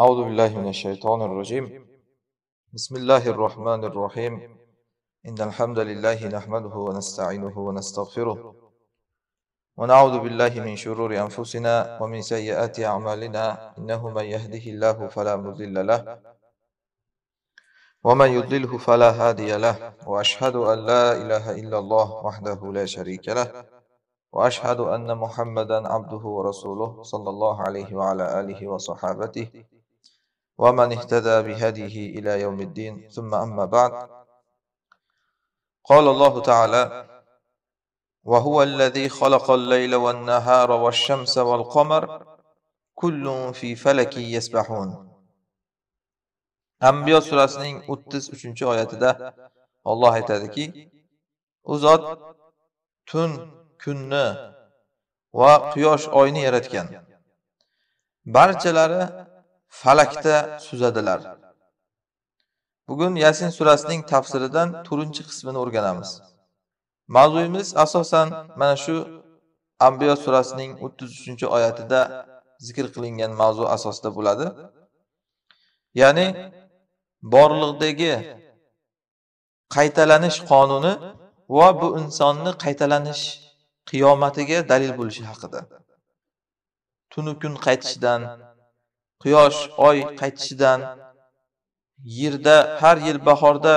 أعوذ بالله من الشيطان الرجيم بسم الله الرحمن الرحيم إن الحمد لله نحمده ونستعينه ونستغفره ونعوذ بالله من شرور أنفسنا ومن سيئات أعمالنا إنه من يهده الله فلا مضل له ومن يضله فلا هادي له وأشهد أن لا إله إلا الله وحده لا شريك له وأشهد أن محمدا عبده ورسوله صلى الله عليه وعلى آله وصحابته ومن اهتدى بهديه إلى يوم الدين ثم أما بعد قال الله تعالى وهو الذي خلق الليل والنهار والشمس والقمر كل في فلك يسبحون ambiyo surasining o'ttiz uchinchi oyatida olloh aytadiki u zot tun kunni va quyosh oyni yaratgan barchalari falakda suzadilar bugun yasin surasining tafsiridan to'rtinchi qismini o'rganamiz mavzuyimiz asosan mana shu ambiyo surasining o'ttiz uchinchi oyatida zikr qilingan mavzu asosida bo'ladi ya'ni borliqdagi qaytalanish qonuni va bu insonni qaytalanish qiyomatiga dalil bo'lishi haqida tunu kun qaytishidan quyosh oy qaytishidan yerda har yil bahorda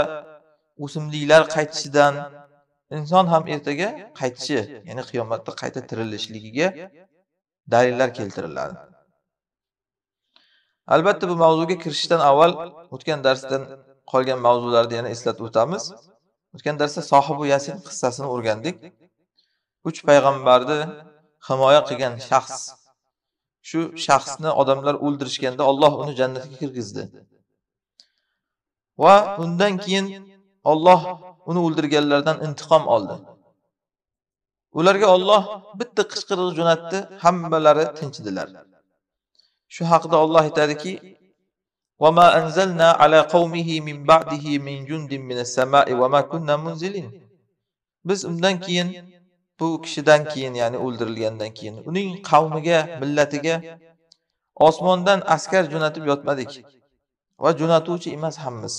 o'simliklar qaytishidan inson ham ertaga qaytishi ya'ni qiyomatda qayta tirilishligiga dalillar keltiriladi albatta bu mavzuga kirishdan avval o'tgan darsdan qolgan mavzularni yana eslatib o'tamiz o'tgan darsda sohibu yasin qissasini o'rgandik uch payg'ambarni himoya qilgan shaxs shu shaxsni odamlar o'ldirishganda olloh uni jannatga kirgizdi va undan keyin olloh uni o'ldirganlardan intiqom oldi ularga olloh bitta qichqiriq jo'natdi hammalari tinchidilar shu haqida olloh aytadiki وما أنزلنا على قومه من بعده من جند من السماء وما كنا منزلين biz undan keyin bu kishidan keyin ya'ni o'ldirilgandan keyin uning qavmiga millatiga osmondan askar jo'natib yotmadik va jo'natuvchi emas hammiz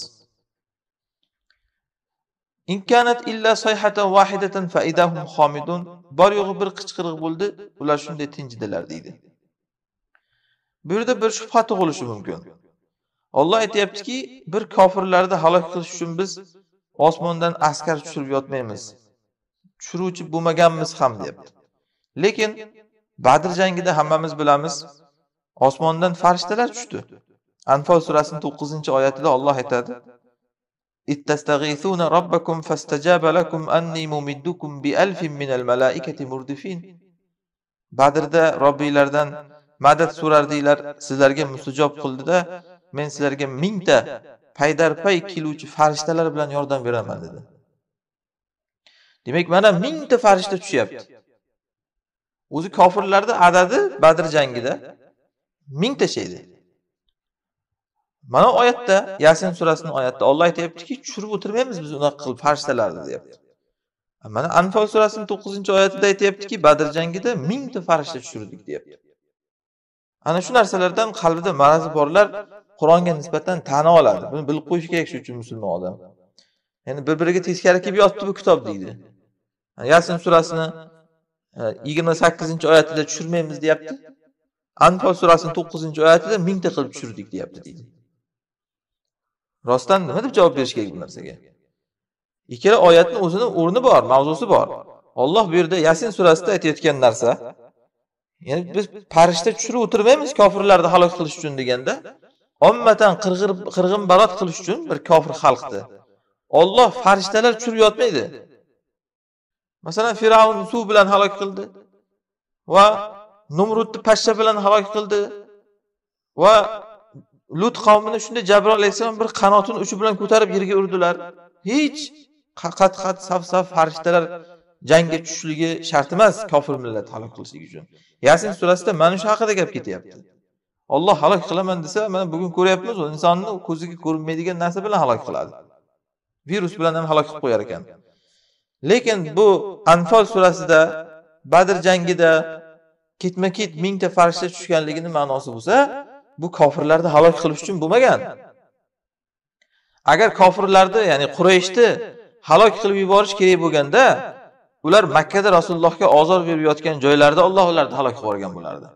inkanat illa bor yo'g'i bir qichqiriq bo'ldi ular shunday tinchidilar deydi bu yerda bir shubha tug'ilishi mumkin olloh aytyaptiki bir kofirlarni halok qilish uchun biz osmondan askar tushirib yotmaymiz tushiruvchi bo'lmaganmiz ham deyapti lekin badr jangida hammamiz bilamiz osmondan farishtalar tushdi anfol surasini to'qqizinchi oyatida olloh aytadi robbakum fastajaba lakum anni mumiddukum bi alfin minal malaikati murdifin badrda robbinglardan madad so'rardinglar sizlarga mustajob qildida men sizlarga mingta paydar pay keluvchi farishtalar bilan yordam beraman dedi Demak, mana 1000 ta farishta tushyapti. O'zi kofirlarda adadi Badr jangida 1000 ta sheydi. Mana oyatda Yasin surasining oyatida Alloh ki, tushirib o'tirmaymiz biz unaqa qilib farishtalarni deyapti. Mana Anfal surasining 9-oyatida ki, Badr jangida 1000 ta farishta tushirdik deyapti. Ana shu narsalardan qalbida marazi borlar Qur'onga nisbatan tana oladi. Buni bilib qo'yish kerak shu uchun musulmon odam. Ya'ni bir-biriga teskari kelib yotdi bu kitob deydi. yasin surasini e, yigirma sakkizinchi oyatida tushirmaymiz deyapti anfal surasini to'qqizinchi oyatida mingta qilib tushirdik deyapti deydi rostdan nima deb javob berish kerak bu narsaga ikkala oyatni o'zini o'rni bor mavzusi bor olloh bu yerda yasin surasida aytayotgan narsa ya'ni biz parishta tushirib o'tirmaymiz kofirlarni halok qilish uchun deganda ommatan qirg'in barot qilish uchun bir kofir xalqni olloh farishtalar tushirib yotmaydi masalan firavnni suv bilan halok qildi va numrudni pashsha bilan halok qildi va lut qavmini shunday jabroil alayhissalom bir qanotini uchi bilan ko'tarib yerga urdilar hech qat qat saf saf farishtalar jangga tushishligi shart emas kofir millat halok qilishlik uchun yasin surasida mana shu haqida gap ketyapti olloh halok qilaman desa mana bugun ko'ryapmiz insonni ko'ziga ko'rinmaydigan narsa bilan halok qiladi virus bilan ham halok qilib qo'yar ekan lekin bu anfol surasida badr jangida ketma ket mingta farishta tushganligini ma'nosi bo'lsa bu kofirlarni halok qilish uchun bo'lmagan agar kofirlarni ya'ni qurayshni halok qilib yuborish kerak bo'lganda ular makkada rasulullohga ozor berib yotgan joylarida olloh ularni halok qilib yuborgan bo'lardi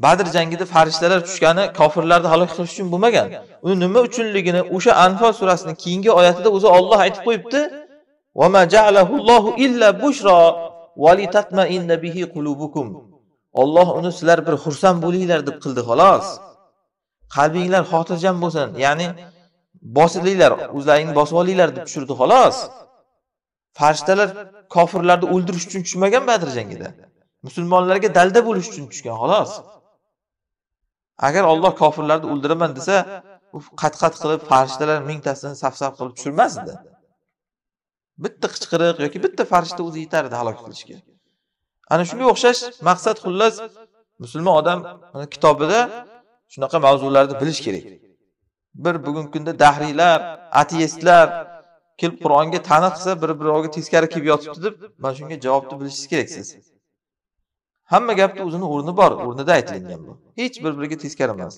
badr jangida farishtalar tushgani kofirlarni halok qilish uchun bo'lmagan uni nima uchunligini o'sha anfal surasining keyingi oyatida o'zi olloh aytib qo'yibdi olloh uni sizlar bir xursand bo'linglar deb qildi xolos qalbinglar xotirjam bo'lsin ya'ni bosilinglar o'zlaringni bosib olinglar deb tushirdi xolos farishtalar kofirlarni o'ldirish uchun tushmagan badr jangida musulmonlarga dalda bo'lish uchun tushgan xolos agar olloh kofirlarni o'ldiraman desa qat qat qilib farishtalar mingtasini saf saf qilib tushirmasdi bitta qichqiriq yoki bitta farishta o'zi yetardi halok qilishga ana shunga o'xshash maqsad xullas musulmon odam kitobida shunaqa mavzularni bilish kerak bir bugungi kunda dahriylar ateistlar kelib qur'onga tana qilsa bir biroviga teskari kelib yotibdi deb mana shunga javobni bilishingiz kerak siz hamma gapni o'zini o'rni bor o'rnida aytilingan bu hech bir biriga teskari emas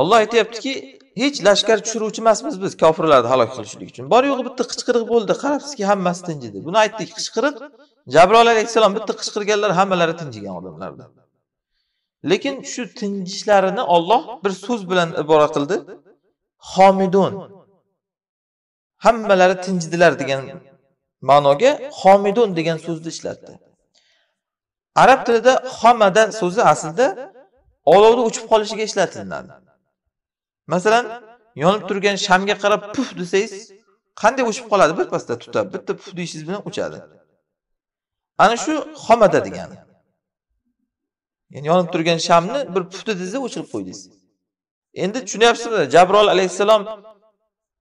olloh aytyaptiki hech lashkar tushiruvchi emasmiz biz kofirlarni halok qilishlik uchun bor yo'g'i bitta qichqiriq bo'ldi qarabsizki hammasi tinjidi buni aytdik qichqiriq jabroil alayhissalom bitta qichqirganlar hammalari tinjigan odamlarda lekin shu tinjishlarini olloh bir so'z bilan ibora qildi homidun hammalari tinjidilar degan ma'noga homidun degan so'zni ishlatdi arab tilida homada so'zi aslida olovni o'chib qolishiga ishlatilinadi masalan yonib turgan shamga qarab puf desangiz qanday o'chib qoladi birpasda tutab bitta puf deyishingiz bilan o'chadi ana shu homada degani ya'ni yonib turgan shamni bir pufda desa o'chirib qo'ydingiz endi tushunyapsizmi jabrol alayhissalom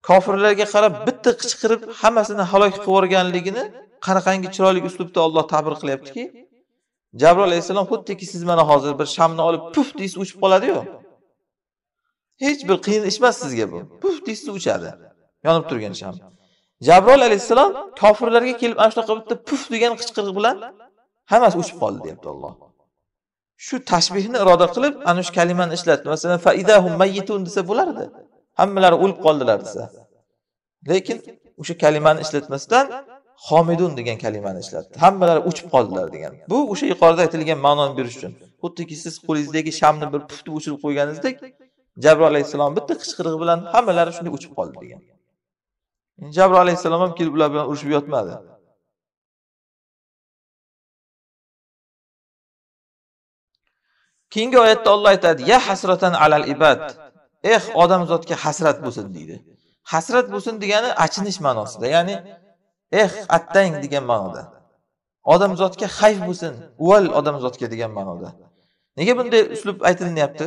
kofirlarga qarab bitta qichqirib hammasini halok qilib yuborganligini qanaqangi chiroyli uslubda Alloh ta'bir qilyaptiki jabrol alayhissalom xuddiki siz mana hozir bir shamni olib puf deysiz o'chib qoladi-yu. hech bir qiyin ish emas sizga bu puf deysiz o'chadi yonib turgan sham jabrol alayhissalom kofirlarga kelib ana shunaqa bitta puf degan qichqiriq bilan hammasi o'chib qoldi deyapti Alloh shu tashbihni iroda qilib ana shu kalimani ishlatdi masalan faidahum mayyitun desa bo'lardi hammalari o'lib qoldilar desa lekin o'sha kalimani ishlatmasdan homidun degan kalimani ishlatdi hammalari o'chib qoldilar degan bu o'sha yuqorida aytilgan ma'noni berish uchun xuddiki siz qo'lingizdagi shamni bir puftib o'chirib qo'yganingizdek jabroil alayhissalom bitta qichqirig'i bilan hammalari shunday o'chib qoldi degan jabroil alayhissalom ham kelib ular bilan urushib yotmadi keyingi oyatda olloh aytadi ya hasratan alal ibad eh odamzodga hasrat bo'lsin deydi hasrat bo'lsin degani achinish ma'nosida ya'ni eh attang degan ma'noda odamzodga hayf bo'lsin uval odamzodga degan ma'noda nega bunday uslub aytilinyapti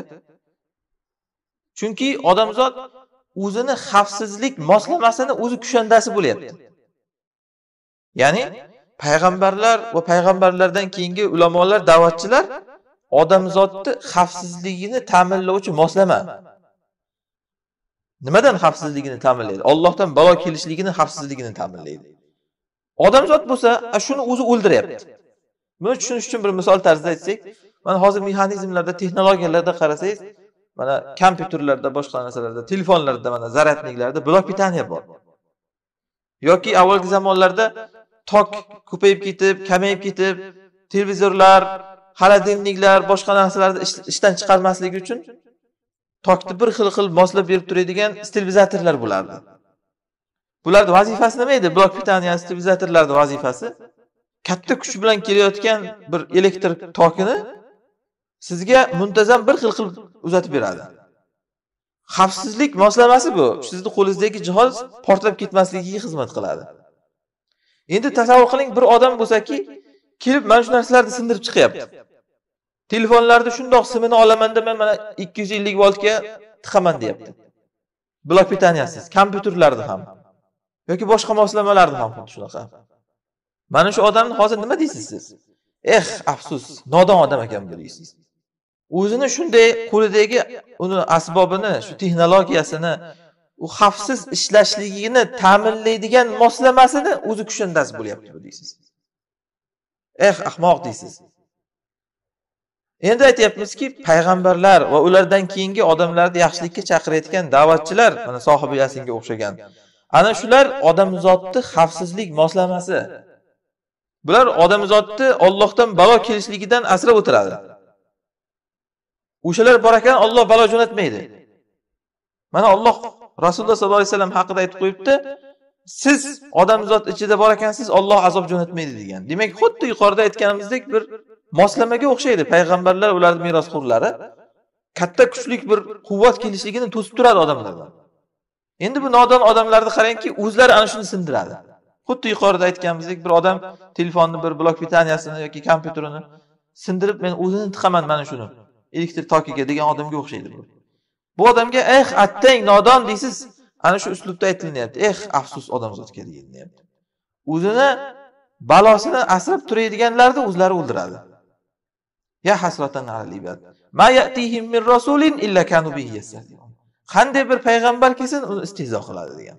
chunki odamzod o'zini xavfsizlik moslamasini o'zi kushandasi bo'lyapti ya'ni payg'ambarlar va payg'ambarlardan keyingi ulamolar da'vatchilar odamzodni xavfsizligini ta'minlovchi moslama nimadan xavfsizligini ta'minlaydi ollohdan balo kelishligini xavfsizligini ta'minlaydi odamzod bo'lsa shuni o'zi o'ldiryapti buni tushunish uchun bir misol tarzida aytsak mana hozir mexanizmlarda texnologiyalarda qarasangiz mana kompyuterlarda boshqa narsalarda telefonlarda mana zaryadniklarda blok питание bor yoki avvalgi zamonlarda tok ko'payib ketib kamayib ketib televizorlar xolodilniklar boshqa narsalarni ishdan chiqarmasligi uchun tokni bir xil xil moslab berib turadigan stilizatorlar bo'lardi bularni vazifasi nima edi blok pitaniya stilizatorlarni vazifasi katta kuch bilan kelayotgan bir elektr tokini sizga muntazam bir xil xil uzatib beradi xavfsizlik moslamasi bu sizni qo'lingizdagi jihoz portlab ketmasligiga xizmat qiladi endi tasavvur qiling bir odam bo'lsaki kelib mana shu narsalarni sindirib chiqyapti telefonlarni shundoq simini olaman deb man mana ikki yuz ellik voltga tiqaman deyapti blok pitaniyasiz kompyuterlarni ham yoki boshqa moslamalarni ham xuddi shunaqa mana shu odamni hozir nima deysiz siz eh afsus nodon odam ekan bu deysiz o'zini shunday qo'lidagi uni asbobini shu texnologiyasini u xavfsiz ishlashligini ta'minlaydigan moslamasini o'zi kushandasi bo'lyapti bu deysiz eh ahmoq deysiz endi aytyapmizki payg'ambarlar va ulardan keyingi odamlarni yaxshilikka chaqirayotgan da'vatchilar mana sohibi yasinga o'xshagan ana shular odamzodni xavfsizlik moslamasi bular odamzodni ollohdan balo kelishligidan asrab o'tiradi o'shalar bor ekan olloh balo jo'natmaydi mana olloh rasululloh sollallohu alayhi vasallam haqida aytib qo'yibdi siz odamzod ichida bor ekansiz olloh azob jo'natmaydi degan demak xuddi yuqorida aytganimizdek bir moslamaga o'xshaydi payg'ambarlar ularni merosxo'rlari katta kuchlik bir quvvat kelishligini to'sib turadi odamlardan endi bu nodon odamlarni qarangki o'zlari ana shuni sindiradi xuddi yuqorida aytganimizdek bir odam telefonni bir blok pitaniyasini yoki kompyuterini sindirib men o'zini tiqaman mana shuni elektr tokiga degan odamga o'xshaydi bu bu odamga eh attang nodon deysiz ana shu uslubda aytilinyapti eh afsus odamzodga deyilyapti o'zini balosini asrab turadiganlarni o'zlari o'ldiradi Ya hasratan alal ibad. Ma yatihim min rasulin illa kanu bihi Qanday bir payg'ambar kelsin, uni istehzo qiladi degan.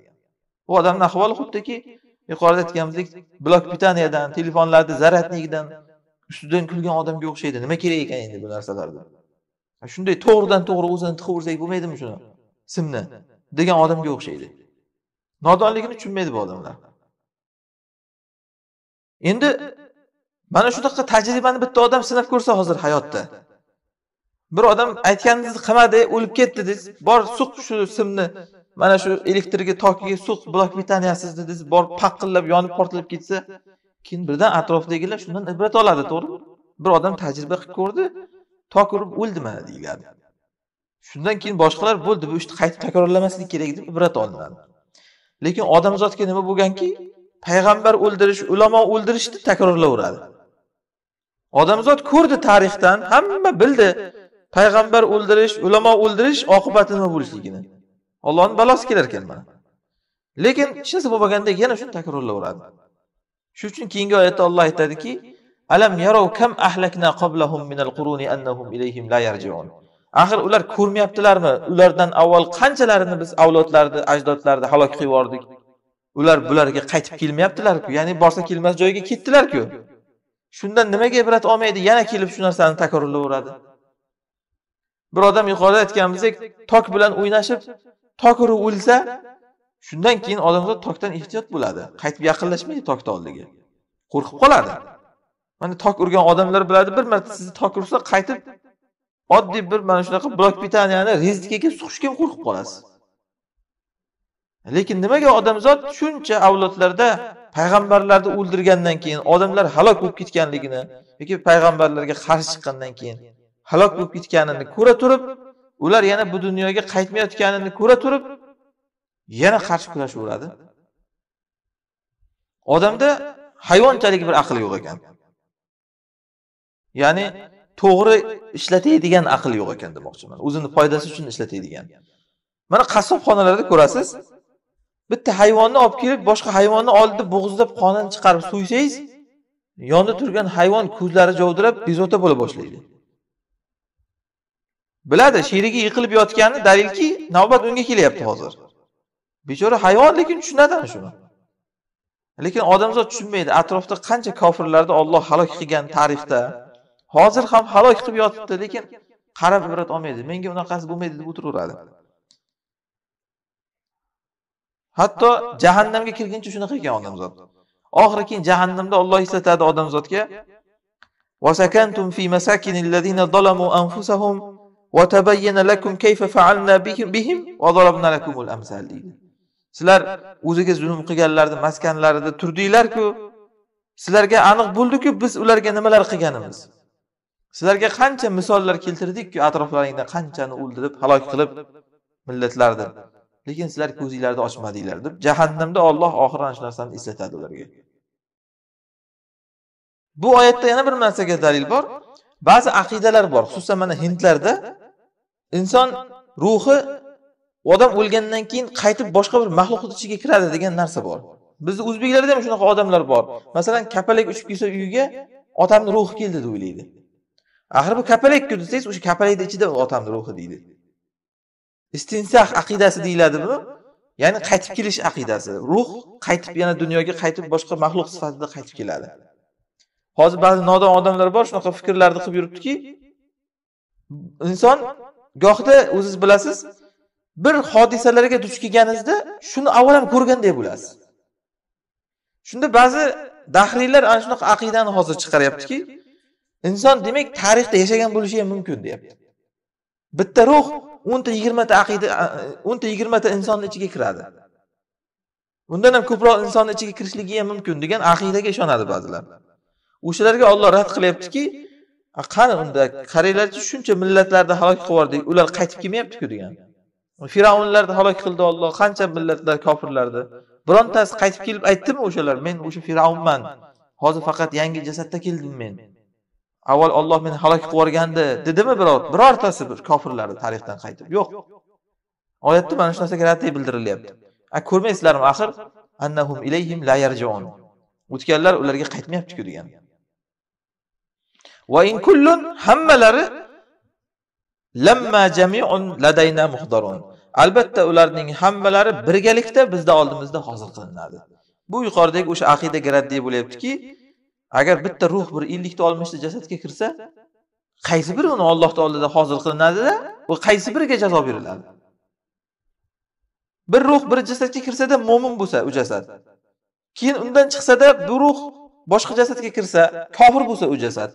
Bu odamni ahvoli xuddiki yuqorida aytganimizdek blok pitaniyadan telefonlarni zaratnikidan ustidan kulgan odamga o'xshaydi. Nima kerak ekan endi bu narsalarda? Shunday to'g'ridan to'g'ri o'zini tiqaversak bo'lmaydimi shuni? Simni degan odamga o'xshaydi. Nodonligini tushunmaydi bu odamlar. Endi mana shunaqa tajribani bitta odam sinab ko'rsa hozir hayotda bir odam aytganingizni qilmadi o'lib ketdi dedingiz bor suq shu simni mana shu elektrga tokiga suq blok betaniyasiz dedingiz borib paqillab yonib portlab ketsa keyin birdan atrofdagilar shundan ibrat oladi to'g'rimi bir odam tajriba qilib ko'rdi tok urib o'ldi mana deyiladi shundan keyin boshqalar bo'ldi bu ishni qayta takrorlamaslik kerak deb ibrat olinadi lekin odamzodga nima bo'lganki payg'ambar o'ldirish ulamo o'ldirishni takrorlaveradi odamzod ko'rdi tarixdan hamma bildi payg'ambar o'ldirish ulamo o'ldirish oqibati nima bo'lishligini ollohni balosi kelar ekan mana lekin hech narsa bo'lmaganda yana shuni takrorlayveradi shuning uchun keyingi oyatda olloh aytadiki alam kam qablahum minal quruni annahum ilayhim la yarjiun axir ular ko'rmayaptilarmi ulardan avval qanchalarini biz avlodlarni ajdodlarni halok qilib yubordik ular bularga qaytib kelmayaptilarku ya'ni borsa kelmas joyiga ketdilarku shundan nimaga ibrat olmaydi yana kelib shu narsani takrorlayveradi bir odam yuqorida aytganimizdek tok bilan o'ynashib tok urib o'lsa shundan keyin odamzod tokdan ehtiyot bo'ladi qaytib yaqinlashmaydi tokni oldiga qo'rqib qoladi mana tok urgan odamlar biladi bir marta sizni tok ursa qaytib oddiy bir mana shunaqa blok pitaniyani rezikaga suqishga qo'rqib qolasiz lekin nimaga odamzod shuncha avlodlarda payg'ambarlarni o'ldirgandan keyin odamlar halok bo'lib ketganligini yoki payg'ambarlarga qarshi chiqqandan keyin halok bo'lib ketganini ko'ra turib ular yana bu dunyoga qaytmayotganini ko'ra turib yana qarshi kurashaveradi odamda hayvonchalik bir aql yo'q ekan ya'ni to'g'ri ishlatadigan aql yo'q ekan demoqchiman o'zini foydasi uchun ishlatadigan mana qassobxonalarda ko'rasiz bitta hayvonni olib kelib boshqa hayvonni oldida bo'g'izlab qonini chiqarib so'ysangiz yonida turgan hayvon ko'zlari jovdirab bezovta bo'la boshlaydi biladi sherigi yiqilib yotgani dalilki navbat unga kelyapti hozir bechora hayvon lekin tushunadi ana shuni lekin odamzod tushunmaydi atrofda qancha kofirlarni olloh halok qilgan tarixda hozir ham halok qilib yotibdi lekin qarab ibrat olmaydi menga unaqasi bo'lmaydi deb o'tiraveradi hatto jahannamga kirguncha shunaqa ekan odamzod oxiri keyin jahannamda olloh eslatadi odamzodga sizlar o'ziga zulm qilganlarni maskanlarida turdinglar-ku sizlarga aniq bo'ldiku biz ularga nimalar qilganimiz sizlarga qancha misollar keltirdik-ku atroflaringda qanchani o'ldirib halok qilib millatlarni lekin sizlar ko'zinglarni ochmadinglar deb jahannamda Alloh oxir ana shu narsani eslatadi ularga bu oyatda yana bir narsaga dalil bor ba'zi aqidalar bor xususan mana hindlarda inson ruhi odam o'lgandan keyin qaytib boshqa bir maxluqni ichiga kiradi degan narsa bor bizni o'zbeklarda ham shunaqa odamlar bor masalan kapalak uchib kelsa uyiga otamni ruhi keldi deb o'ylaydi axir bu kapalakku desangiz o'sha kapalakni ichida otamni ruhi deydi istinsoh aqidasi deyiladi bu ya'ni qaytib kelish aqidasi ruh qaytib yana dunyoga qaytib boshqa maxluq sifatida qaytib keladi hozir ba'zi nodon odamlar bor shunaqa fikrlarni qilib yuribdiki inson gohida o'zingiz bilasiz bir hodisalarga duch kelganingizda shuni avval ham ko'rganday bo'lasiz shunda ba'zi dahriylar ana shunaqa aqidani hozir chiqaryaptiki inson demak tarixda yashagan bo'lishi ham mumkin deyapti bitta ruh o'nta yigirmata aqida o'nta yigirmata insonni ichiga kiradi undan ham ko'proq insonni ichiga kirishligi ham mumkin degan aqidaga ishonadi ba'zilar o'shalarga olloh rad qilyaptiki qani unda qaranglarchi shuncha millatlarni halok qilib yubordik ular qaytib kelmayaptiku degan firavnlarni halok qildi olloh qancha millatlar kofirlarni birontasi qaytib kelib aytdimi o'shalar men o'sha firavnman hozir faqat yangi jasadda keldim men avval Alloh meni halok qilib yuborgandi dedimi biror birortasi bir kofirlarni tarixdan qaytib yo'q oyatda mana shu narsaga raddiy bildirilyapti a ko'rmaysizlarmi axir annahum ilayhim la yarjiun o'tganlar ularga qaytmayaptiku degan va in kullun hammalari lamma jamiun ladayna muhdarun albatta ularning hammalari birgalikda bizda oldimizda hozir qilinadi bu yuqoridagi o'sha aqidaga raddiy bo'lyaptiki agar bitta ruh bir ellikta oltmishta jasadga kirsa qaysi biri uni olloh taolada hozir qilinadida u qaysi biriga jazo beriladi bir ruh bir jasadga kirsada mo'min bo'lsa u jasad keyin undan chiqsada bu ruh boshqa jasadga kirsa kofir bo'lsa u jasad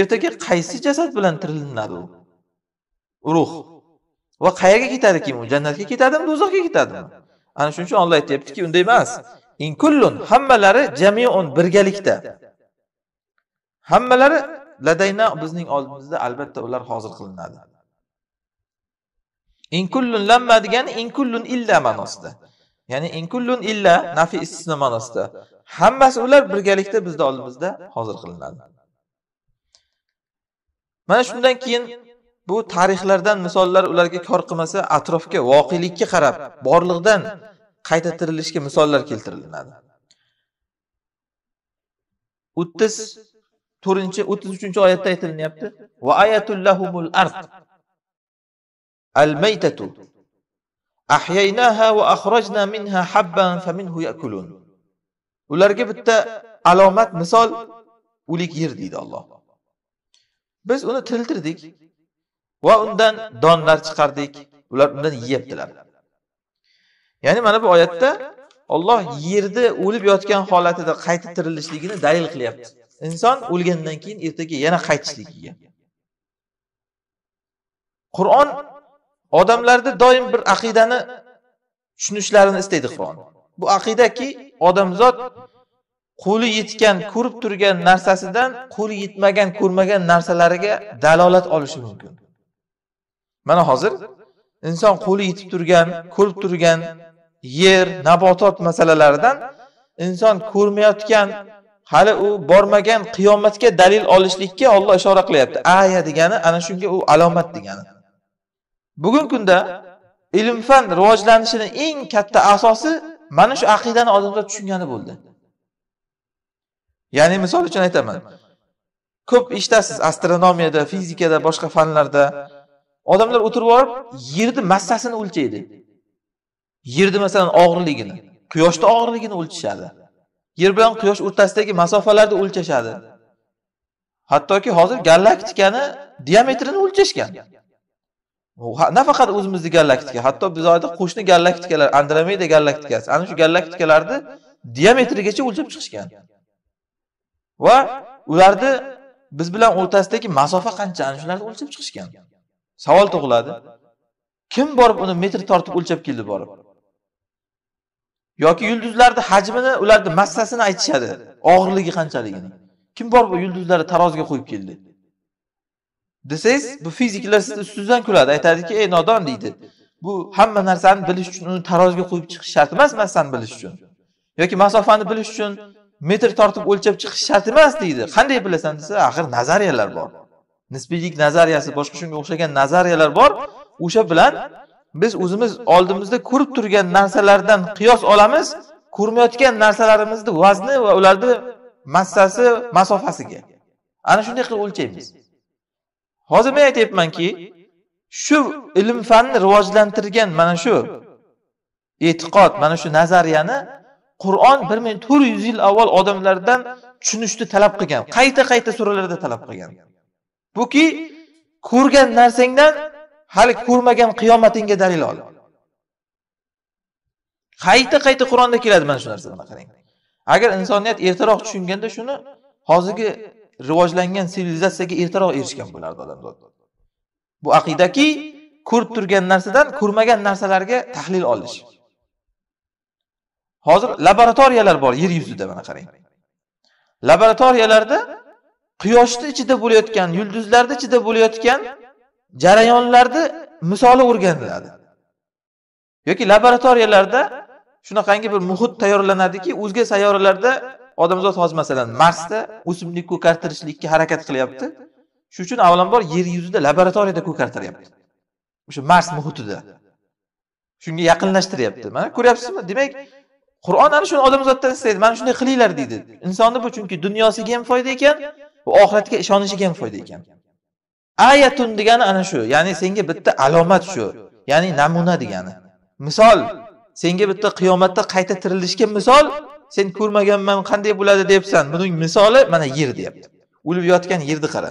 ertaga qaysi jasad bilan tirilinadi u ruh va qayerga ketadi keyin u jannatga ketadimi do'zaxga ketadimi ana shuning uchun olloh aytyaptiki unday emas inkullun hammalari jamiun birgalikda hammalari ladayna bizning oldimizda albatta ular hozir qilinadi inkullun lamma degani inkullun illa ma'nosida ya'ni inkullun illa nafi istisno ma'nosida hammasi ular birgalikda bizni oldimizda hozir qilinadi mana shundan keyin bu tarixlardan misollar ularga kor qilmasa atrofga voqelikka qarab borliqdan qayta tirilishga misollar keltiriladi o'ttiz to'rtinchi o'ttiz uchinchi oyatda aytilinyapti va ayatullahumul ard al maytatu ahyaynaha va akhrajna minha habban faminhu yakulun ularga bitta alomat misol o'lik yer deydi Alloh biz uni tiriltirdik va undan donlar chiqardik ular undan yeyaptilar ya'ni mana bu oyatda Alloh yerda o'lib yotgan holatida qaytib tirilishligini dalil qilyapti inson o'lgandan keyin ertaga yana qaytishligiga qur'on odamlarda doim bir aqidani tushunishlarini istaydi qur'on bu aqidaki odamzod qo'li yetgan ko'rib turgan narsasidan qo'li yetmagan ko'rmagan narsalariga dalolat olishi mumkin mana hozir inson qo'li yetib turgan ko'rib turgan yer, nabotot masalalaridan inson ko'rmayotgan, hali u bormagan qiyomatga dalil olishlikka Alloh ishora qilyapti. Aya degani ana shunga u alomat degani. Bugungi kunda ilm-fan rivojlanishining eng katta asosi mana shu aqidani odamlar tushungani bo'ldi. Ya'ni misol uchun aytaman. Ko'p eshitasiz astronomiyada, fizikada, boshqa fanlarda odamlar o'tirib olib yerni massasini o'lchaydi. yerni masalan og'irligini quyoshni og'irligini o'lchashadi yer bilan quyosh o'rtasidagi masofalarni o'lchashadi hattoki hozir galaktikani diametrini o'lchashgan nafaqat o'zimizni galaktika hatto bizni qo'shni galaktikalar andromeda galaktikasi ana shu galaktikalarni diametrigacha o'lchab chiqishgan va ularni biz bilan o'rtasidagi masofa qancha ana shularni o'lchab chiqishgan savol tug'iladi kim borib uni metr tortib o'lchab keldi borib yoki yulduzlarni hajmini ularni massasini aytishadi og'irligi qanchaligini kim bor bu yulduzlarni taroziga qo'yib keldi desangiz bu fiziklar sizni ustingizdan kuladi aytadiki ey nodon deydi bu hamma narsani bilish uchun uni taroziga qo'yib chiqish shart emas massani bilish uchun yoki masofani bilish uchun metr tortib o'lchab chiqish shart emas deydi qanday bilasan desa axir nazariyalar bor nisbiylik nazariyasi boshqa shunga o'xshagan nazariyalar bor o'sha bilan biz o'zimiz oldimizda ko'rib turgan narsalardan qiyos olamiz ko'rmayotgan narsalarimizni vazni va ularni massasi masofasiga ana shunday qilib o'lchaymiz hozir men aytyapmanki shu ilm fanni rivojlantirgan mana shu e'tiqod mana shu nazariyani qur'on bir ming to'rt yuz yil avval odamlardan tushunishni talab qilgan qayta qayta suralarda talab qilgan buki ko'rgan narsangdan hali ko'rmagan qiyomatingga dalil ol qayta qayta qur'onda keladi mana shu narsa mana qarang agar insoniyat ertaroq tushunganda shuni hozirgi rivojlangan sivilizatsiyaga ertaroq erishgan bo'lardi odamzod bu aqidaki ko'rib turgan narsadan ko'rmagan narsalarga tahlil olish hozir laboratoriyalar bor yer yuzida mana qarang laboratoriyalarda quyoshni ichida bo'layotgan yulduzlarni ichida bo'layotgan jarayonlarni misoli o'rganiladi yoki laboratoriyalarda shunaqangi bir muhit tayyorlanadiki o'zga sayyoralarda odamzod hozir masalan marsda o'simlik ko'kartirishlikka harakat qilyapti shuning uchun avvalambor yer yuzida laboratoriyada ko'kartiryapti o'sha mars muhitida shunga yaqinlashtiryapti mana ko'ryapsizmi demak qur'on ana shuni odamzoddan istaydi mana shunday qilinglar deydi insonni bu chunki dunyosiga ham foyda ekan va oxiratga ishonishiga ham foyda ekan ayatun degani ana shu ya'ni senga bitta alomat shu ya'ni namuna degani misol senga bitta qiyomatda qayta tirilishga misol sen ko'rmaganman qanday bo'ladi debsan buning misoli mana yer deyapti o'lib yotgan yerni qara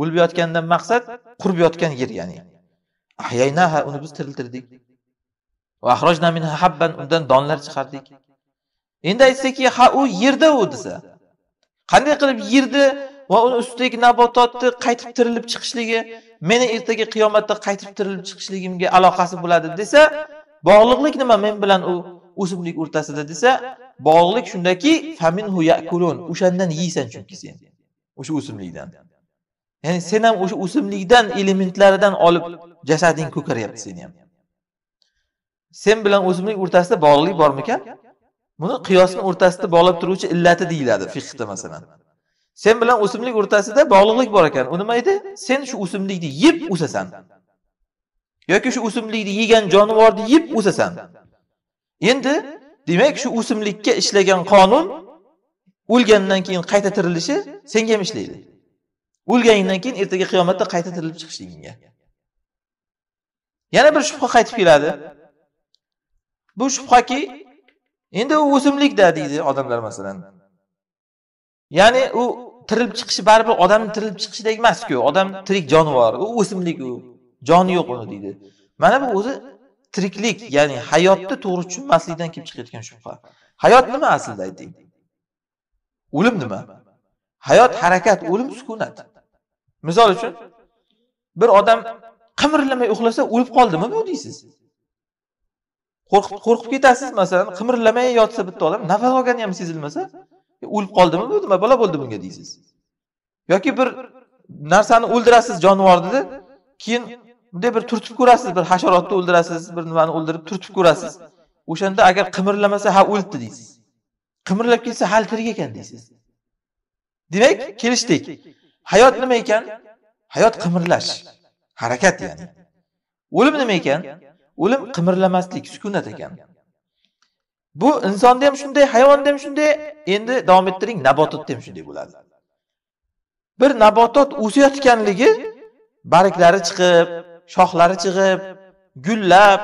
o'lib yotgandan maqsad qurib yotgan yer ya'ni ahyaynaha uni biz tiriltirdik minha habban undan donlar chiqardik endi aytsaki ha u yerda u desa qanday qilib yerni va uni ustidagi nabototni qaytib tirilib chiqishligi meni ertaga qiyomatda qaytib tirilib chiqishligimga aloqasi bo'ladi desa bog'liqlik nima men bilan u o'simlik o'rtasida desa bog'liq shundaki yakulun o'shandan yeysan chunki sen o'sha o'simlikdan ya'ni sen ham o'sha o'simlikdan elementlaridan olib jasading ko'karyapti seni ham sen bilan o'simlik o'rtasida bog'liqlik bormikan buni qiyosni o'rtasida bog'lab turuvchi illati deyiladi fiqhda masalan sen bilan o'simlik o'rtasida bog'liqlik bor ekan u nima edi sen shu o'simlikni yeb o'sasan yoki shu o'simlikni yegan jonivorni yeb o'sasan endi demak shu o'simlikka ishlagan qonun o'lgandan keyin qayta tirilishi senga ham ishlaydi o'lganingdan keyin ertaga qiyomatda qayta tirilib chiqishligingga yana bir shubha qaytib keladi bu shubhaki endi u o'simlikda deydi odamlar masalan ya'ni u tirilib chiqishi baribir odamni tirilib chiqishidek emasku odam tirik jonivor u o'simlik u joni yo'q uni deydi mana bu o'zi tiriklik ya'ni hayotni to'g'ri tushunmaslikdan kelib chiqayotgan shubha hayot nima aslida ayting o'lim nima hayot harakat o'lim sukunat misol uchun bir odam qimirlamay uxlasa o'lib qoldimi bu deysiz qo'rqib ketasiz masalan qimirlamay yotsa bitta odam nafas olgani ham sezilmasa o'lib qoldimi bu nima balo bo'ldi bunga deysiz yoki bir narsani o'ldirasiz jonivorni keyin bunday bir turtib ko'rasiz bir hasharotni o'ldirasiz bir nimani o'ldirib turtib ko'rasiz o'shanda agar qimirlamasa ha o'libdi deysiz qimirlab ketsa hali tirik ekan deysiz demak kelishdik hayot nima ekan hayot qimirlash harakat ya'ni o'lim nima ekan o'lim qimirlamaslik sukunat ekan bu insonda ham shunday hayvonda ham shunday endi davom ettiring nabototda ham shunday bo'ladi bir nabotot o'sayotganligi barglari chiqib shoxlari chiqib gullab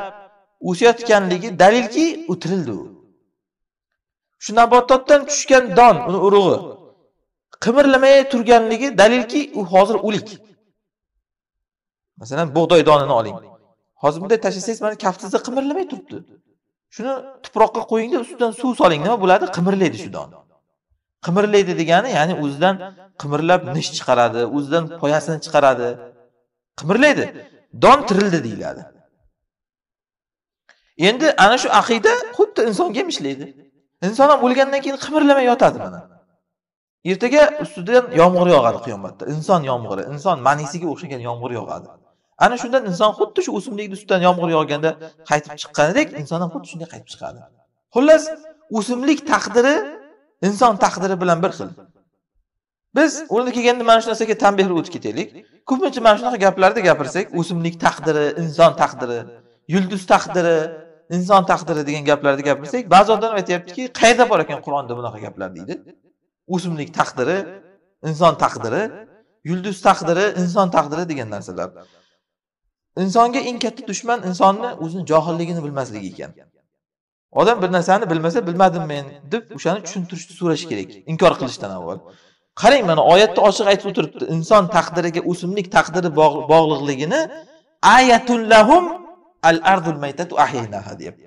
o'sayotganligi dalilki u tirildi u shu nabototdan tushgan don uni urug'i qimirlamay turganligi dalilki u hozir o'lik masalan bug'doy donini oling hozir bunday tashlasangiz mana kaftingizda qimirlamay turibdi shuni tuproqqa qo'yingda ustidan suv soling nima bo'ladi qimirlaydi shu don qimirlaydi degani ya'ni o'zidan qimirlab nish chiqaradi o'zidan poyasini chiqaradi qimirlaydi don tirildi deyiladi endi ana shu aqida xuddi insonga ham ishlaydi inson ham o'lgandan keyin qimirlamay yotadi mana ertaga ustidan yomg'ir yog'adi qiyomatda inson yomg'iri inson manisiga o'xshagan yomg'ir yog'adi ana shundan inson xuddi shu o'simlikni ustidan yomg'ir yog'ganda qaytib chiqqanidek inson ham xuddi shunday qaytib chiqadi xullas o'simlik taqdiri inson taqdiri bilan bir xil biz o'rni kelganda mana shu narsaga tanbeh o'tib ketaylik ko'pincha mana shunaqa gaplarni gapirsak o'simlik taqdiri inson taqdiri yulduz taqdiri inson taqdiri degan gaplarni gapirsak ba'zi odamlar aytyaptiki qayerda bor ekan qur'onda bunaqa gaplar deydi o'simlik taqdiri inson taqdiri yulduz taqdiri inson taqdiri degan narsalar insonga eng katta dushman insonni o'zini johilligini bilmasligi ekan odam bir narsani bilmasa bilmadim men deb o'shani tushuntirishni so'rash kerak inkor qilishdan avval qarang mana oyatda ochiq aytib o'tiribdi inson taqdiriga o'simlik taqdiri bog'liqligini ayatul lahum al ardul maytatu deyapti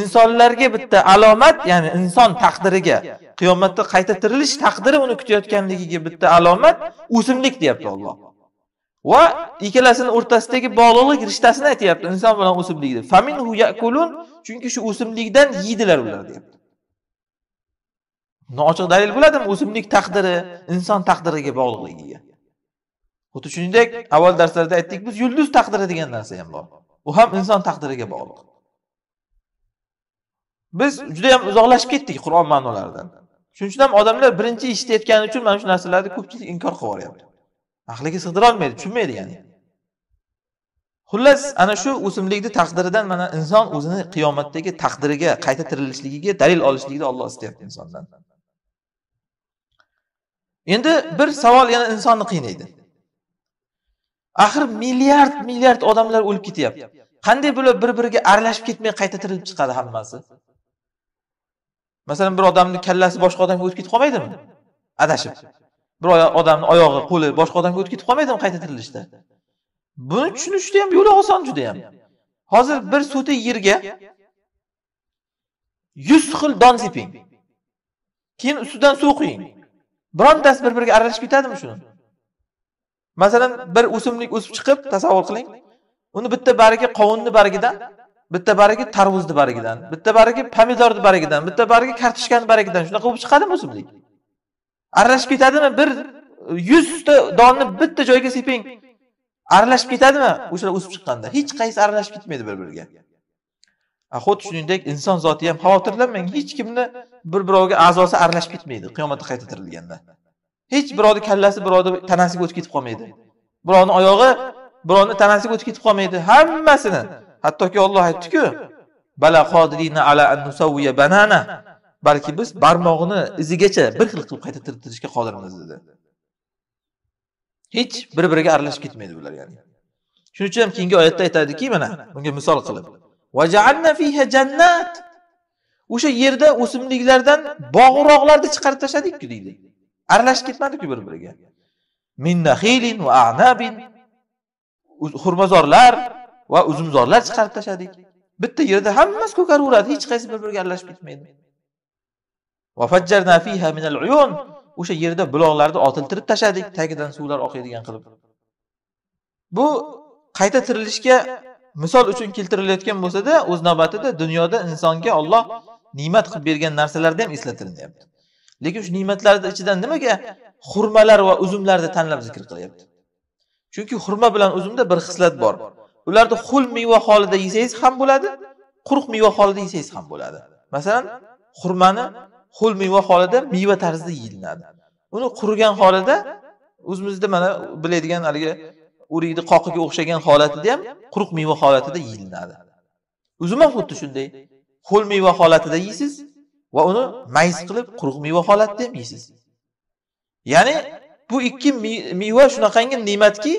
insonlarga bitta alomat ya'ni inson taqdiriga qiyomatda qayta tirilish taqdiri uni kutayotganligiga bitta alomat o'simlik deyapti Alloh va ikkalasini o'rtasidagi bog'liqlik rishtasini aytyapti inson bilan o'simlikni faminhu yakulun chunki shu o'simlikdan yeydilar ular deyapti bundan ochiq dalil bo'ladimi o'simlik taqdiri inson taqdiriga bog'liqligiga xuddi shuningdek avval darslarda aytdik biz yulduz taqdiri degan narsa ham bor u ham inson taqdiriga bog'liq biz juda yam uzoqlashib ketdik qur'on ma'nolaridan shuning uchun ham odamlar birinchi eshitayotgani uchun mana shu narsalarni ko'pchilik inkor qilib yuboryapti aqliga sig'dirolmaydi tushunmaydi ya'ni xullas ana shu o'simlikni taqdiridan mana inson o'zini qiyomatdagi taqdiriga qayta tirilishligiga dalil olishlikni olloh istayapti insondan endi bir savol yana insonni qiynaydi axir milliard milliard odamlar o'lib ketyapti qanday bo'lib bir biriga aralashib ketmay qayta tirilib chiqadi hammasi masalan bir odamni kallasi boshqa odamga o'tib ketib qolmaydimi adashib bir odamni oyog'i qo'li boshqa odamga o'tib ketib qolmaydimi qayta tirilishda buni tushunishni ham yo'li oson juda ham hozir bir suti yerga yuz xil don seping keyin ustidan suv quying birontasi bir biriga aralashib ketadimi shuni masalan bir o'simlik o'sib chiqib tasavvur qiling uni bitta bargi qovunni bargidan bitta bargi tarvuzni bargidan bitta bargi pomidorni bargidan bitta bargi kartoshkani bargidan shunaqa bo'lib chiqadimi o'simlik aralashib ketadimi bir yuzta donni bitta joyga seping aralashib ketadimi o'shalar o'sib chiqqanda hech qaysi aralashib ketmaydi bir biriga xuddi shuningdek inson zoti ham xavotirlanmang hech kimni bir birovga a'zosi aralashib ketmaydi qiyomatda qayta tirilganda hech birovni kallasi birovni tanasiga o'tib ketib qolmaydi birovni oyog'i birovni tanasiga o'tib ketib qolmaydi hammasini hattoki olloh aytdiku ala banana balki biz barmog'ini izigacha bir xil qilib qayta tirittirishga qodirmiz dedi hech bir biriga aralashib ketmaydi bular ya'ni shuning uchun ham keyingi oyatda aytadiki mana bunga misol qilib jannat o'sha yerda o'simliklardan bog'roqlarni chiqarib tashladikku deydi aralashib ketmadiku bir biriga minnahilin va anabin xurmazorlar va uzumzorlar chiqarib tashladik bitta yerda hammasi ko'karaveradi hech qaysi bir biriga aralashib ketmaydi vafajjarna fiha al uyun o'sha yerda buloqlarni otiltirib tashladik tagidan suvlar oqadigan qilib bu qayta tirilishga misol uchun keltirilayotgan bo'lsada o'z navbatida dunyoda insonga olloh ne'mat qilib bergan narsalarda ham eslatilyapti lekin shu ne'matlarni ichidan nimaga xurmalar va uzumlarni tanlab zikr qilyapti chunki xurma bilan uzumda bir xislat bor ularni xul meva holida yesangiz ham bo'ladi quruq meva holida yesangiz ham bo'ladi masalan xurmani ho'l meva holida meva tarzida yeyiladi uni qurigan holida o'zimizda mana biladigan haligi o'rikni qoqiga o'xshagan holatida ham quruq meva holatida yeyiladi uzum ham xuddi shunday ho'l meva holatida yeysiz va uni mayiz qilib quruq meva holatida ham yeysiz ya'ni bu ikki meva shunaqangi ne'matki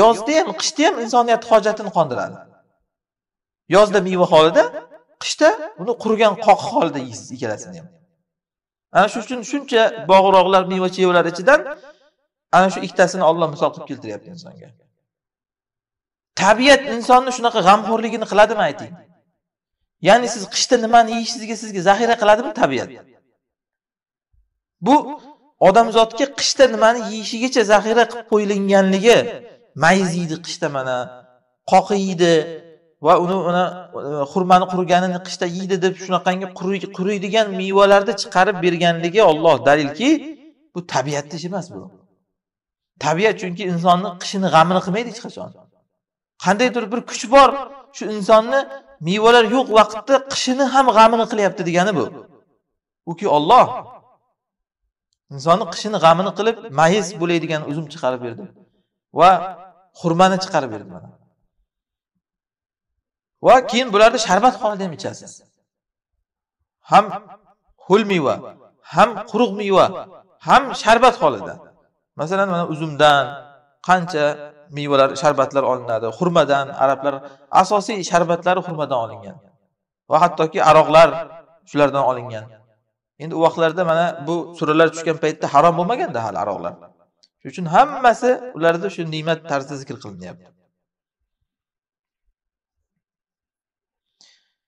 yozda ham qishda ham insoniyat hojatini qondiradi yozda meva holida qishda uni qurigan qoq holida yeysiz ikkalasini ham ana shu uchun shuncha bog'roqlar meva chevalar ichidan ana shu ikkitasini Alloh misol qilib keltiryapti insonga tabiat insonni shunaqa g'amxo'rligini qiladimi ayting ya'ni siz qishda nimani yeyishingizga sizga zaxira qiladimi tabiat bu odamzodga qishda nimani yeyishigacha zaxira qilib qo'yilganligi mayiz yeydi qishda mana qoqi yeydi va uni uni xurmani qurganini qishda yeydi deb shunaqangi quriydigan mevalarni chiqarib berganligi Alloh dalilki bu tabiatni ish emas bu tabiat chunki insonni qishini g'amini qilmaydi hech qachon qandaydir bir kuch bor shu insonni mevalar yo'q vaqtda qishini ham g'amini qilyapti degani bu uki Alloh insonni qishini g'amini qilib mayiz bo'laydigan uzum chiqarib berdi va xurmani chiqarib berdi mana va keyin bularni sharbat holida ham ichasiz ham ho'l meva ham quruq meva ham sharbat holida masalan mana uzumdan qancha mevalar sharbatlar olinadi xurmadan arablar asosiy sharbatlari xurmadan olingan va hattoki aroqlar shulardan olingan endi u vaqtlarda mana bu suralar tushgan paytda harom bo'lmaganda hali aroqlar shuning uchun hammasi ularda shu ne'mat tarzida zikr qilinyapti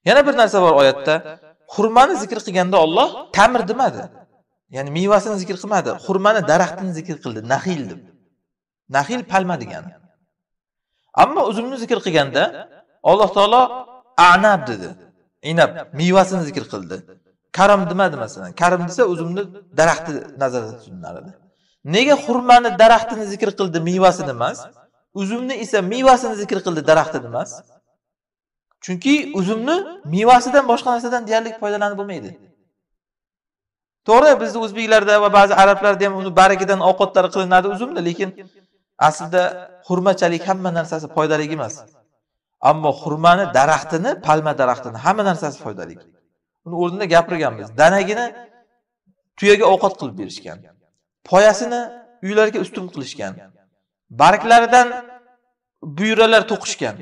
yana bir narsa bor oyatda xurmani zikr qilganda Alloh tamir demadi ya'ni mevasini zikr qilmadi xurmani daraxtini zikr qildi nahil deb nahil palma degani ammo uzumni zikr qilganda alloh taolo anab dedi inab mevasini zikr qildi karim demadi masalan karim desa uzumni daraxti nazarda tutiladi nega xurmani daraxtini zikr qildi mevasini emas uzumni esa mevasini zikr qildi daraxtini emas Chunki uzumni mevasidan boshqa narsadan deyarli foydalanib bo'lmaydi. To'g'ri, bizda o'zbeklarda va ba'zi arablarda ham uni barakidan ovqatlar qilinadi uzumni lekin aslida xurmachalik hamma narsasi foydali emas. Ammo xurmani daraxtini, palma daraxtini hamma narsasi foydali. Uni o'rnida gapirganmiz. Danagini tuyaga ovqat qilib berishgan. Poyasini uylarga ustun qilishgan. Barglaridan buyralar to'qishgan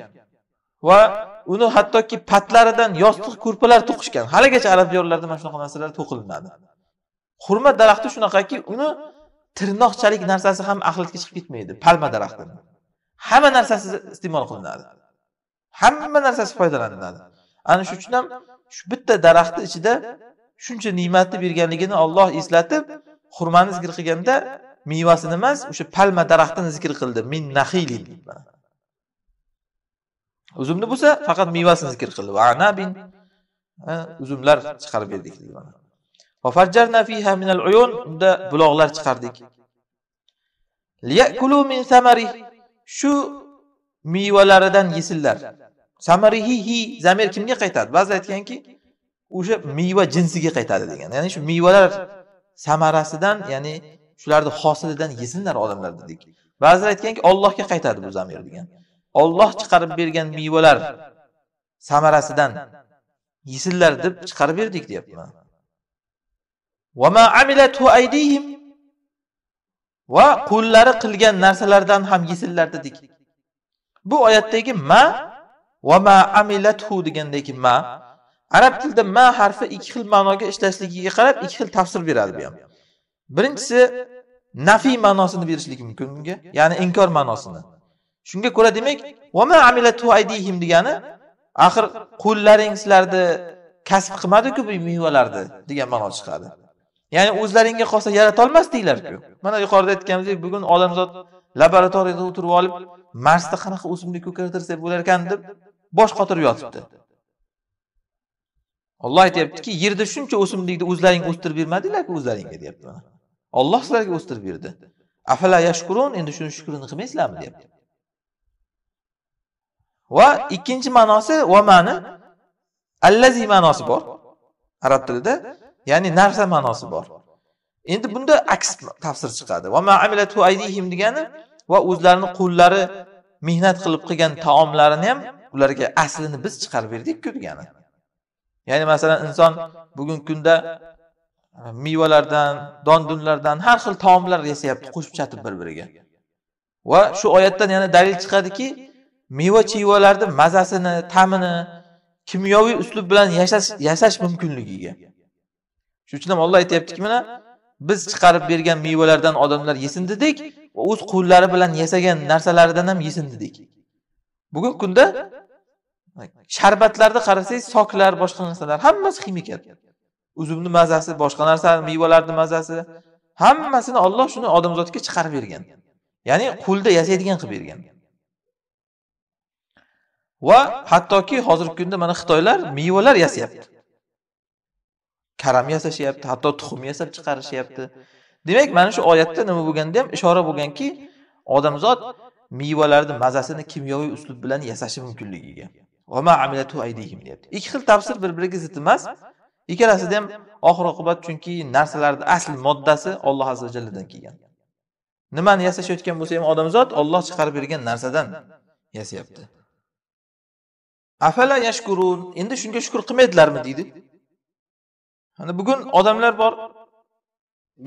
va uni hattoki patlaridan yostiq ko'rpalar to'qishgan haligacha arab diyorlarida mana shunaqa narsalar to'qilinadi xurma daraxti shunaqaki uni tirnoqchalik narsasi ham axlatga chiqib ketmaydi palma daraxtini hamma narsasi iste'mol qilinadi hamma narsasi foydalaniladi ana shu uchun ham shu bitta daraxtni ichida shuncha ne'matni berganligini olloh eslatib xurmani zikr qilganda mevasini emas o'sha palma daraxtini zikr qildi min nahilin uzumni bo'lsa faqat mevasini zikr qildi va anabin uzumlar chiqarib berdik va fajjarna fiha uyun unda buloqlar chiqardik min samari shu mevalaridan yesinlar samarihihi zamir kimga qaytadi ba'zilar aytganki o'sha meva jinsiga qaytadi degan ya'ni shu mevalar samarasidan ya'ni shularni hosilidan yesinlar odamlar dedik ba'zilar aytganki ollohga qaytadi bu zamir degan Alloh chiqarib bergan mevalar samarasidan yesinlar deb chiqarib berdik deyapman aydihim va qo'llari qilgan narsalardan ham yesinlar dedik bu oyatdagi ma va ma amilathu degandagi ma arab tilida ma harfi ikki xil ma'noga ishlashligiga qarab ikki xil tafsir beradi bu ham birinchisi nafiy ma'nosini berishligi mumkin bunga ya'ni inkor ma'nosini shunga ko'ra demak degani axir qo'llaring sizlarni kasb qilmadiku bu mevalarni degan ma'no chiqadi ya'ni o'zlaringga qolsa yaratolmasdinglarku mana yuqorida aytganimizdek bugun odamzod laboratoriyada o'tirib olib marsda qanaqa o'simlik ko'kartirsa ekan deb bosh qotirib yotibdi olloh aytyaptiki yerda shuncha o'simlikni o'zlaring o'stirib bermadinglarku o'zlaringga deyapti olloh sizlarga o'stirib berdi afala yashkurun endi shuni shukrini qilmaysizlarmi deyapti va ikkinchi ma'nosi vamani allazi ma'nosi bor arab tilida ya'ni narsa ma'nosi bor endi bunda aks tafsir chiqadi vama amilatu aydihim degani va o'zlarini qo'llari mehnat qilib qilgan taomlarini ham ularga aslini biz chiqarib berdikku degani ya'ni masalan inson bugungi kunda e, mevalardan don dunlardan har xil taomlar yasayapti qo'shib chatib bir biriga va shu oyatdan yana dalil chiqadiki meva chevalarni mazasini ta'mini kimyoviy uslub bilan yashash yashash mumkinligiga shuning uchun ham olloh aytyaptiki mana biz chiqarib bergan mevalardan odamlar yesin dedik va o'z qo'llari bilan yasagan narsalaridan ham yesin dedik bugungi kunda sharbatlarni qarasangiz soklar boshqa narsalar hammasi ximikat uzumni mazasi boshqa narsa mevalarni mazasi hammasini olloh shuni odamzodga chiqarib bergan ya'ni qo'lda yasaydigan qilib bergan va hattoki hozirgi kunda mana xitoylar mevalar yasayapti karam yasashyapti hatto tuxum yasab chiqarishyapti demak mana shu oyatda nima bo'lganda ham ishora bo'lganki odamzod mevalarni mazasini kimyoviy uslub bilan yasashi mumkinligiga deyapti ikki xil tafsir bir biriga zid emas ikkalasida ham oxir oqibat chunki narsalarni asl moddasi olloh azza jalladan kelgan nimani yasashayotgan bo'lsa ham odamzod olloh chiqarib bergan narsadan yasayapti afala yashkurun endi shunga shukur qilmaydilarmi deydi ana bugun odamlar bor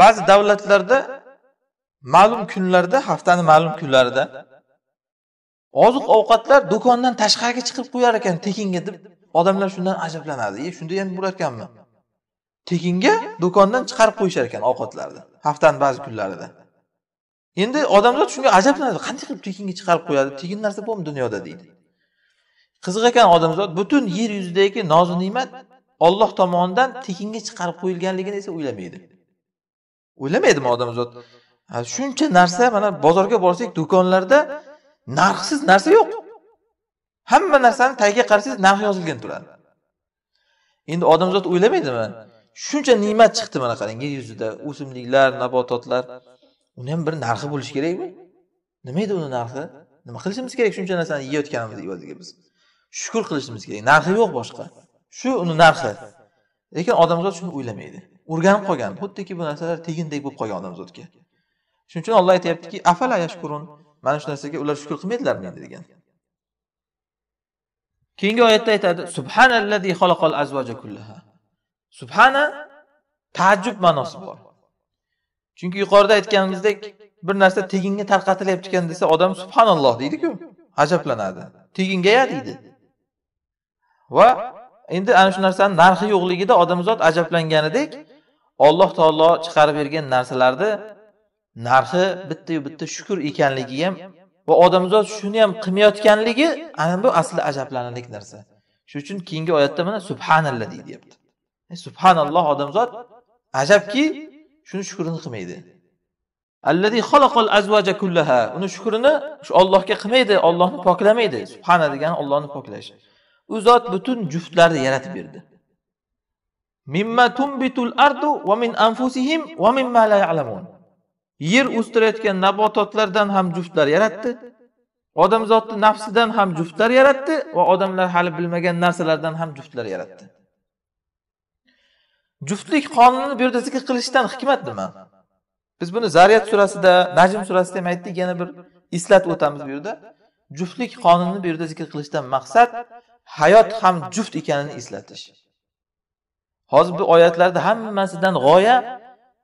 ba'zi davlatlarda ma'lum kunlarda haftani ma'lum kunlarida oziq ovqatlar do'kondan tashqariga chiqib qo'yar ekan tekinga deb odamlar shundan ajablanadi e shunda ham bo'larkanmi tekinga do'kondan chiqarib qo'yishar ekan ovqatlarni haftani ba'zi kunlarida endi odamlar shunga ajablanadi qanday qilib tekinga chiqarib qo'yadi tekin narsa bormi dunyoda deydi qiziq ekan odamzod butun yer yuzidagi nozu ne'mat olloh tomonidan tekinga chiqarib qo'yilganligini esa o'ylamaydi o'ylamaydimi odamzod shuncha narsa mana bozorga borsak do'konlarda narxsiz narsa yo'q hamma narsani tagiga qarasangiz narx yozilgan turadi endi odamzod o'ylamaydimi shuncha ne'mat chiqdi mana qarang yer yuzida o'simliklar nabototlar uni ham bir narxi bo'lishi kerakmi nima edi uni narxi nima qilishimiz kerak shuncha narsani yeyotganimiz evaziga biz shukur qilishimiz kerak narxi yo'q boshqa shu uni narxi lekin odamzod shuni o'ylamaydi o'rganib qolgan xuddiki bu narsalar tegindek bo'lib qolgan odamzodga shuning uchun olloh aytyaptiki afala yashkurun mana shu narsaga ular shukur qilmaydilarmi endi degan keyingi oyatda aytadi subhanallazi xalaqal kullaha subhana taajjub ma'nosi bor chunki yuqorida aytganimizdek bir narsa teginga tarqatilyapti ekan desa odam subhanalloh deydiku ajablanadi teginga ya deydi va endi ana shu narsani narxi yo'qligida odamzod ajablanganidek alloh taolo chiqarib bergan narsalarni narxi bittayu bitta shukur ekanligi ham va odamzod shuni ham qilmayotganligi ana bu asli ajablanarlik narsa shuning uchun keyingi oyatda mana subhanalla deyapti e, subhanalloh odamzod ajabki shuni shukrini qilmaydi allazi xalaqal uni shukrini shu Allohga qilmaydi Allohni poklamaydi subhana degani Allohni poklash u zot butun juftlarni yaratib berdi ardu va min anfusihim va mimma la ya'lamun yer o'stirayotgan nabototlardan ham juftlar yaratdi odamzotni nafsidan ham juftlar yaratdi va odamlar hali bilmagan narsalardan ham juftlar yaratdi juftlik qonunini bu yerda zikr qilishdan hikmat nima biz buni zariyat surasida najm surasida ham aytdik yana bir eslatib o'tamiz bu yerda juftlik qonunini bu yerda zikr qilishdan maqsad hayot ham juft ekanini eslatish hozir bu oyatlarda hammasidan g'oya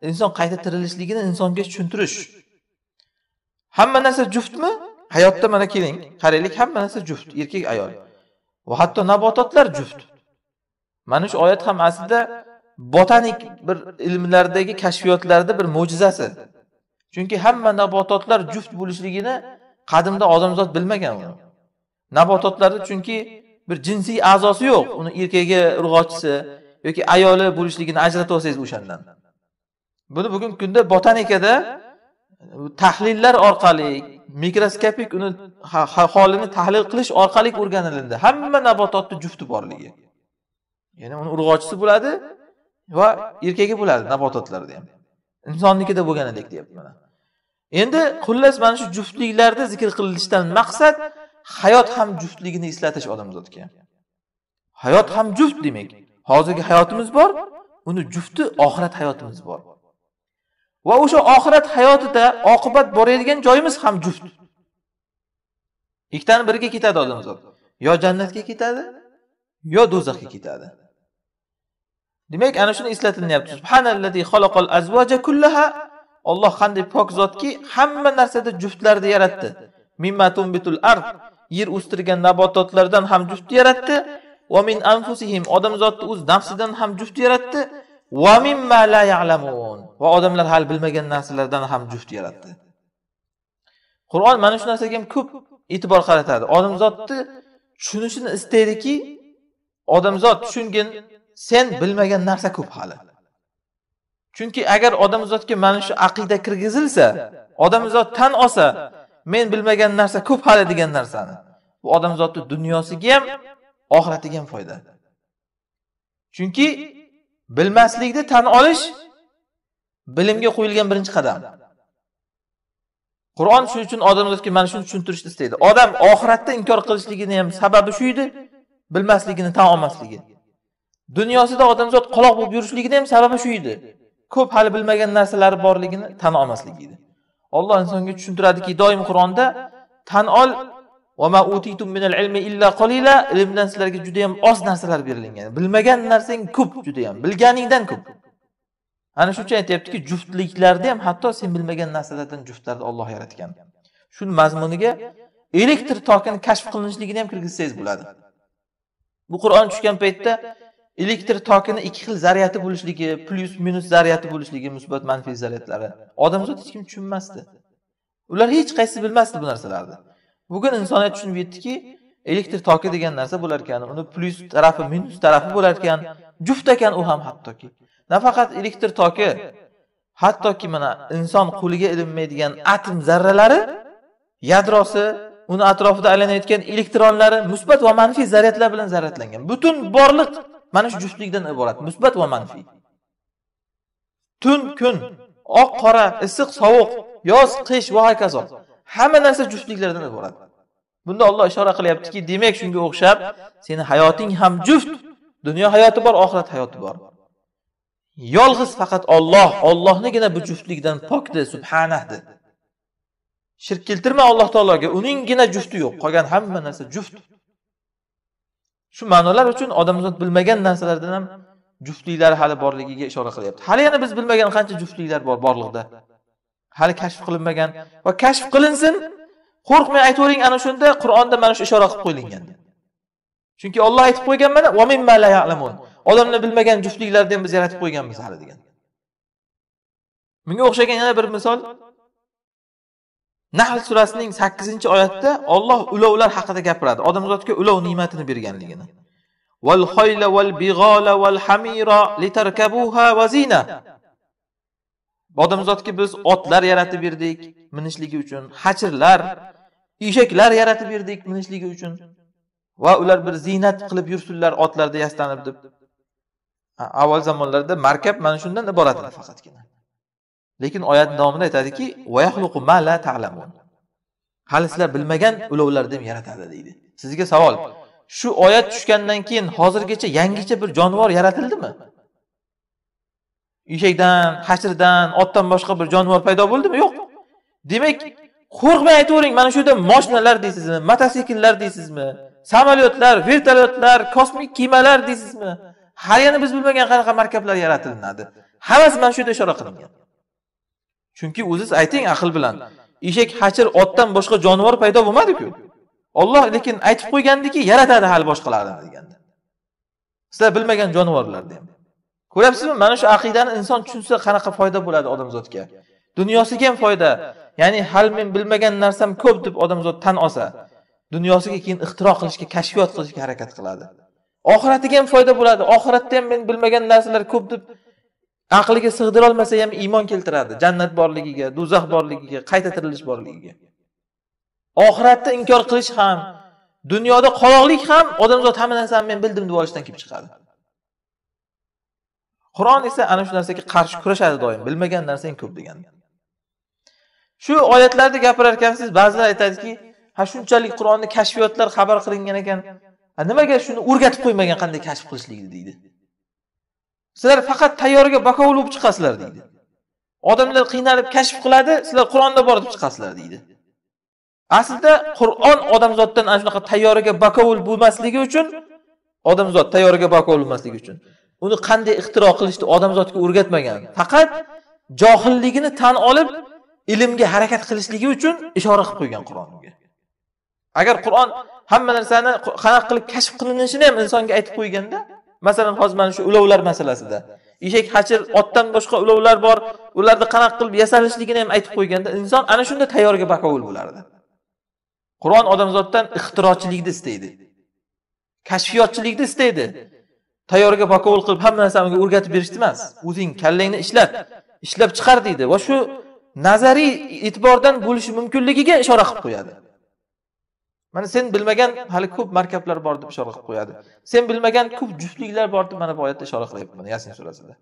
inson qayta tirilishligini insonga tushuntirish hamma narsa juftmi hayotda mana keling qaraylik hamma narsa juft erkak ayol va hatto nabototlar juft mana shu oyat ham aslida botanik bir ilmlardagi kashfiyotlarda bir mo'jizasi chunki hamma nabototlar juft bo'lishligini qadimda odamzod bilmagan nabototlarni nabototlarda chunki bir jinsiy a'zosi yo'q uni erkagi urg'ochisi yoki ayoli bo'lishligini ajratib olsangiz o'shandan buni bugungi kunda botanikada tahlillar orqali mikroskopik uni holini tahlil qilish orqali o'rganilindi hamma nabototni jufti borligi ya'ni uni urg'ochisi bo'ladi va erkagi bo'ladi nabototlarda ham insonnikida bo'lganidek deyapti mana endi xullas mana shu juftliklarda zikr qilishdan maqsad hayot ham juftligini eslatish odamzodga hayot ham juft demak hozirgi hayotimiz bor uni jufti oxirat hayotimiz bor va o'sha oxirat hayotida oqibat boradigan joyimiz ham juft ikkitani biriga ketadi odamzod yo jannatga ketadi yo do'zaxga ketadi demak ana shuni eslatilyapti subhanallazi kullaha Alloh qanday pok zotki hamma narsada juftlarni yaratdi ard yer o'stirgan nabototlardan ham juft yaratdi va min anfusihim odamzotni o'z nafsidan ham juft yaratdi va mimma la ya'lamun va odamlar hali bilmagan narsalardan ham juft yaratdi qur'on mana shu narsaga ham ko'p e'tibor qaratadi odamzotni tushunishini istaydiki odamzod tushungin sen bilmagan narsa ko'p hali chunki agar odamzodga mana shu aqida kirgizilsa odamzod tan olsa men bilmagan narsa ko'p hali degan narsani bu odamzodni dunyosiga ham oxiratiga ham foyda chunki bilmaslikni tan olish bilimga qo'yilgan birinchi qadam qur'on shuning uchun odamzodga mana shuni tushuntirishni istaydi odam oxiratni inkor qilishligini ham sababi shu edi bilmasligini tan olmasligi dunyosida odamzod quloq bo'lib yurishligini ham sababi shu edi ko'p hali bilmagan narsalari borligini tan olmasligi edi Alloh insonga tushuntiradiki, doim Qur'onda tan ol va minal ilmi illa qalila ilmdan sizlarga juda ham oz narsalar berilgan. Bilmagan narsang ko'p juda ham, bilganingdan ko'p. Ana shu uchun aytayaptiki, juftliklarda ham hatto sen bilmagan narsalardan juftlarni Alloh yaratgan. shuni mazmuniga elektr tokini kashf qilinishligini ham kirgizsangiz bo'ladi. Bu Qur'on tushgan paytda elektr tokini ikki xil zaryati bo'lishligi plyus minus zaryati bo'lishligi musbat manfiy zaryadlari odamzod hech kim tushunmasdi ular hech qaysi bilmasdi bu narsalarni bugun insoniyat tushunib yetdiki elektr toki degan narsa bo'lar ekan uni plyus tarafi minus tarafi bo'lar ekan juft ekan u ham hattoki nafaqat elektr toki hattoki mana inson qo'liga ilinmaydigan atom zarralari yadrosi uni atrofida aylanayotgan elektronlari musbat va manfiy zaryadlar bilan zaryadlangan butun borliq mana shu juftlikdan iborat musbat va manfiy tun kun oq qora issiq sovuq yoz qish va hokazo hamma narsa juftliklardan iborat bunda olloh ishora qilyaptiki demak shunga o'xshab seni hayoting ham juft dunyo hayoti bor oxirat hayoti bor yolg'iz faqat olloh ollohnigina bu juftlikdan pokdi subhanahdi shirk keltirma alloh taologa uninggina jufti yo'q qolgan hamma narsa juft shu ma'nolar uchun odamzod bilmagan narsalardan ham juftliklar hali borligiga ishora qilyapti hali yana biz bilmagan qancha juftliklar bor borliqda hali kashf qilinmagan va kashf qilinsin qo'rqmay aytavering ana shunda qur'onda mana shu ishora qilib qo'yilgan chunki olloh aytib qo'ygan mana odamlar bilmagan juftliklarni ham biz yaratib qo'yganmiz hali degan bunga o'xshagan yana bir misol nahl surasining sakkizinchi oyatda olloh ulovlar haqida gapiradi odamzodga ulov ne'matini berganligini val xoyla val big'ola val hamira litarkabuha vazina odamzodga biz otlar yaratib berdik minishligi uchun hachirlar eshaklar yaratib berdik minishligi uchun va ular bir ziynat qilib yursinlar otlarda yastanib deb avval zamonlarda markab mana shundan iborat edi faqatgina lekin oyat davomida aytadiki ta'lamun hali sizlar bilmagan ulovlarni ham yaratadi deydi sizga savol shu oyat tushgandan keyin hozirgacha yangicha bir jonivor yaratildimi eshakdan hashrdan otdan boshqa bir jonivor paydo bo'ldimi yo'q demak qo'rqmay aytavering mana shu yerda moshinalar deysizmi mototsikllar deysizmi samolyotlar vertolyotlar kosmik kemalar deysizmi hali yana biz bilmagan qanaqa markablar yaratilinadi hammasi mana shu yerda ishora qilingan chunki o'ziz ayting aql bilan eshak hachir otdan boshqa jonivor paydo bo'lmadiku olloh lekin aytib qo'ygandiki yaratadi hali boshqalarni deganda sizlar bilmagan jonivorlarni ham ko'ryapsizmi mana shu aqidani inson tushunsa qanaqa foyda bo'ladi odamzodga dunyosiga ham foyda ya'ni hali men bilmagan narsam ko'p deb odamzod tan olsa dunyosiga keyin ixtiro qilishga kashfiyot qilishga harakat qiladi oxiratiga ham foyda bo'ladi oxiratda ham men bilmagan narsalar ko'p deb aqliga sig'dirolmasa ham iymon keltiradi jannat borligiga do'zax borligiga qayta tirilish borligiga oxiratni inkor qilish ham dunyoda qoloqlik ham odamzod hamma narsani men bildim deb olishdan kelib chiqadi qur'on esa ana shu narsaga qarshi kurashadi doim bilmagan narsang ko'p degan shu oyatlarda gapirar ekansiz ba'zilar aytadiki ha shunchalik qur'onni kashfiyotlar xabar qilingan ekan nimaga shuni o'rgatib qo'ymagan qanday kashf qilishlikni deydi sizlar faqat tayyorga bakovul bo'lib chiqasizlar deydi odamlar qiynalib kashf qiladi sizlar qur'onda bor deb chiqasizlar deydi aslida qur'on odamzoddan ana shunaqa tayyoriga bakovul bo'lmasligi uchun odamzod tayyoriga bakovul bo'lmasligi uchun uni qanday ixtiro qilishni odamzodga o'rgatmagan faqat johilligini tan olib ilmga harakat qilishligi uchun ishora qilib qo'ygan qur'on unga agar qur'on hamma narsani qanaqa qilib kashf qilinishini ham insonga aytib qo'yganda masalan hozir mana shu ulovlar masalasida eshak hachir otdan boshqa ulovlar bor ularni qanaqa qilib yasalishligini ham aytib qo'yganda inson ana shunda tayyorga bakovul bo'lardi qur'on odamzoddan ixtirochilikni istaydi kashfiyotchilikni istaydi tayyorga bakovul qilib hamma narsani o'rgatib berishni emas o'zing kallangni ishlat ishlab chiqar deydi va shu nazariy e'tibordan bo'lishi mumkinligiga ishora qilib qo'yadi mana sen bilmagan hali ko'p markablar bor deb ishora qilib qo'yadi sen bilmagan ko'p juftliklar bor deb mana bu oyatda ishora qilyapti yasin surasida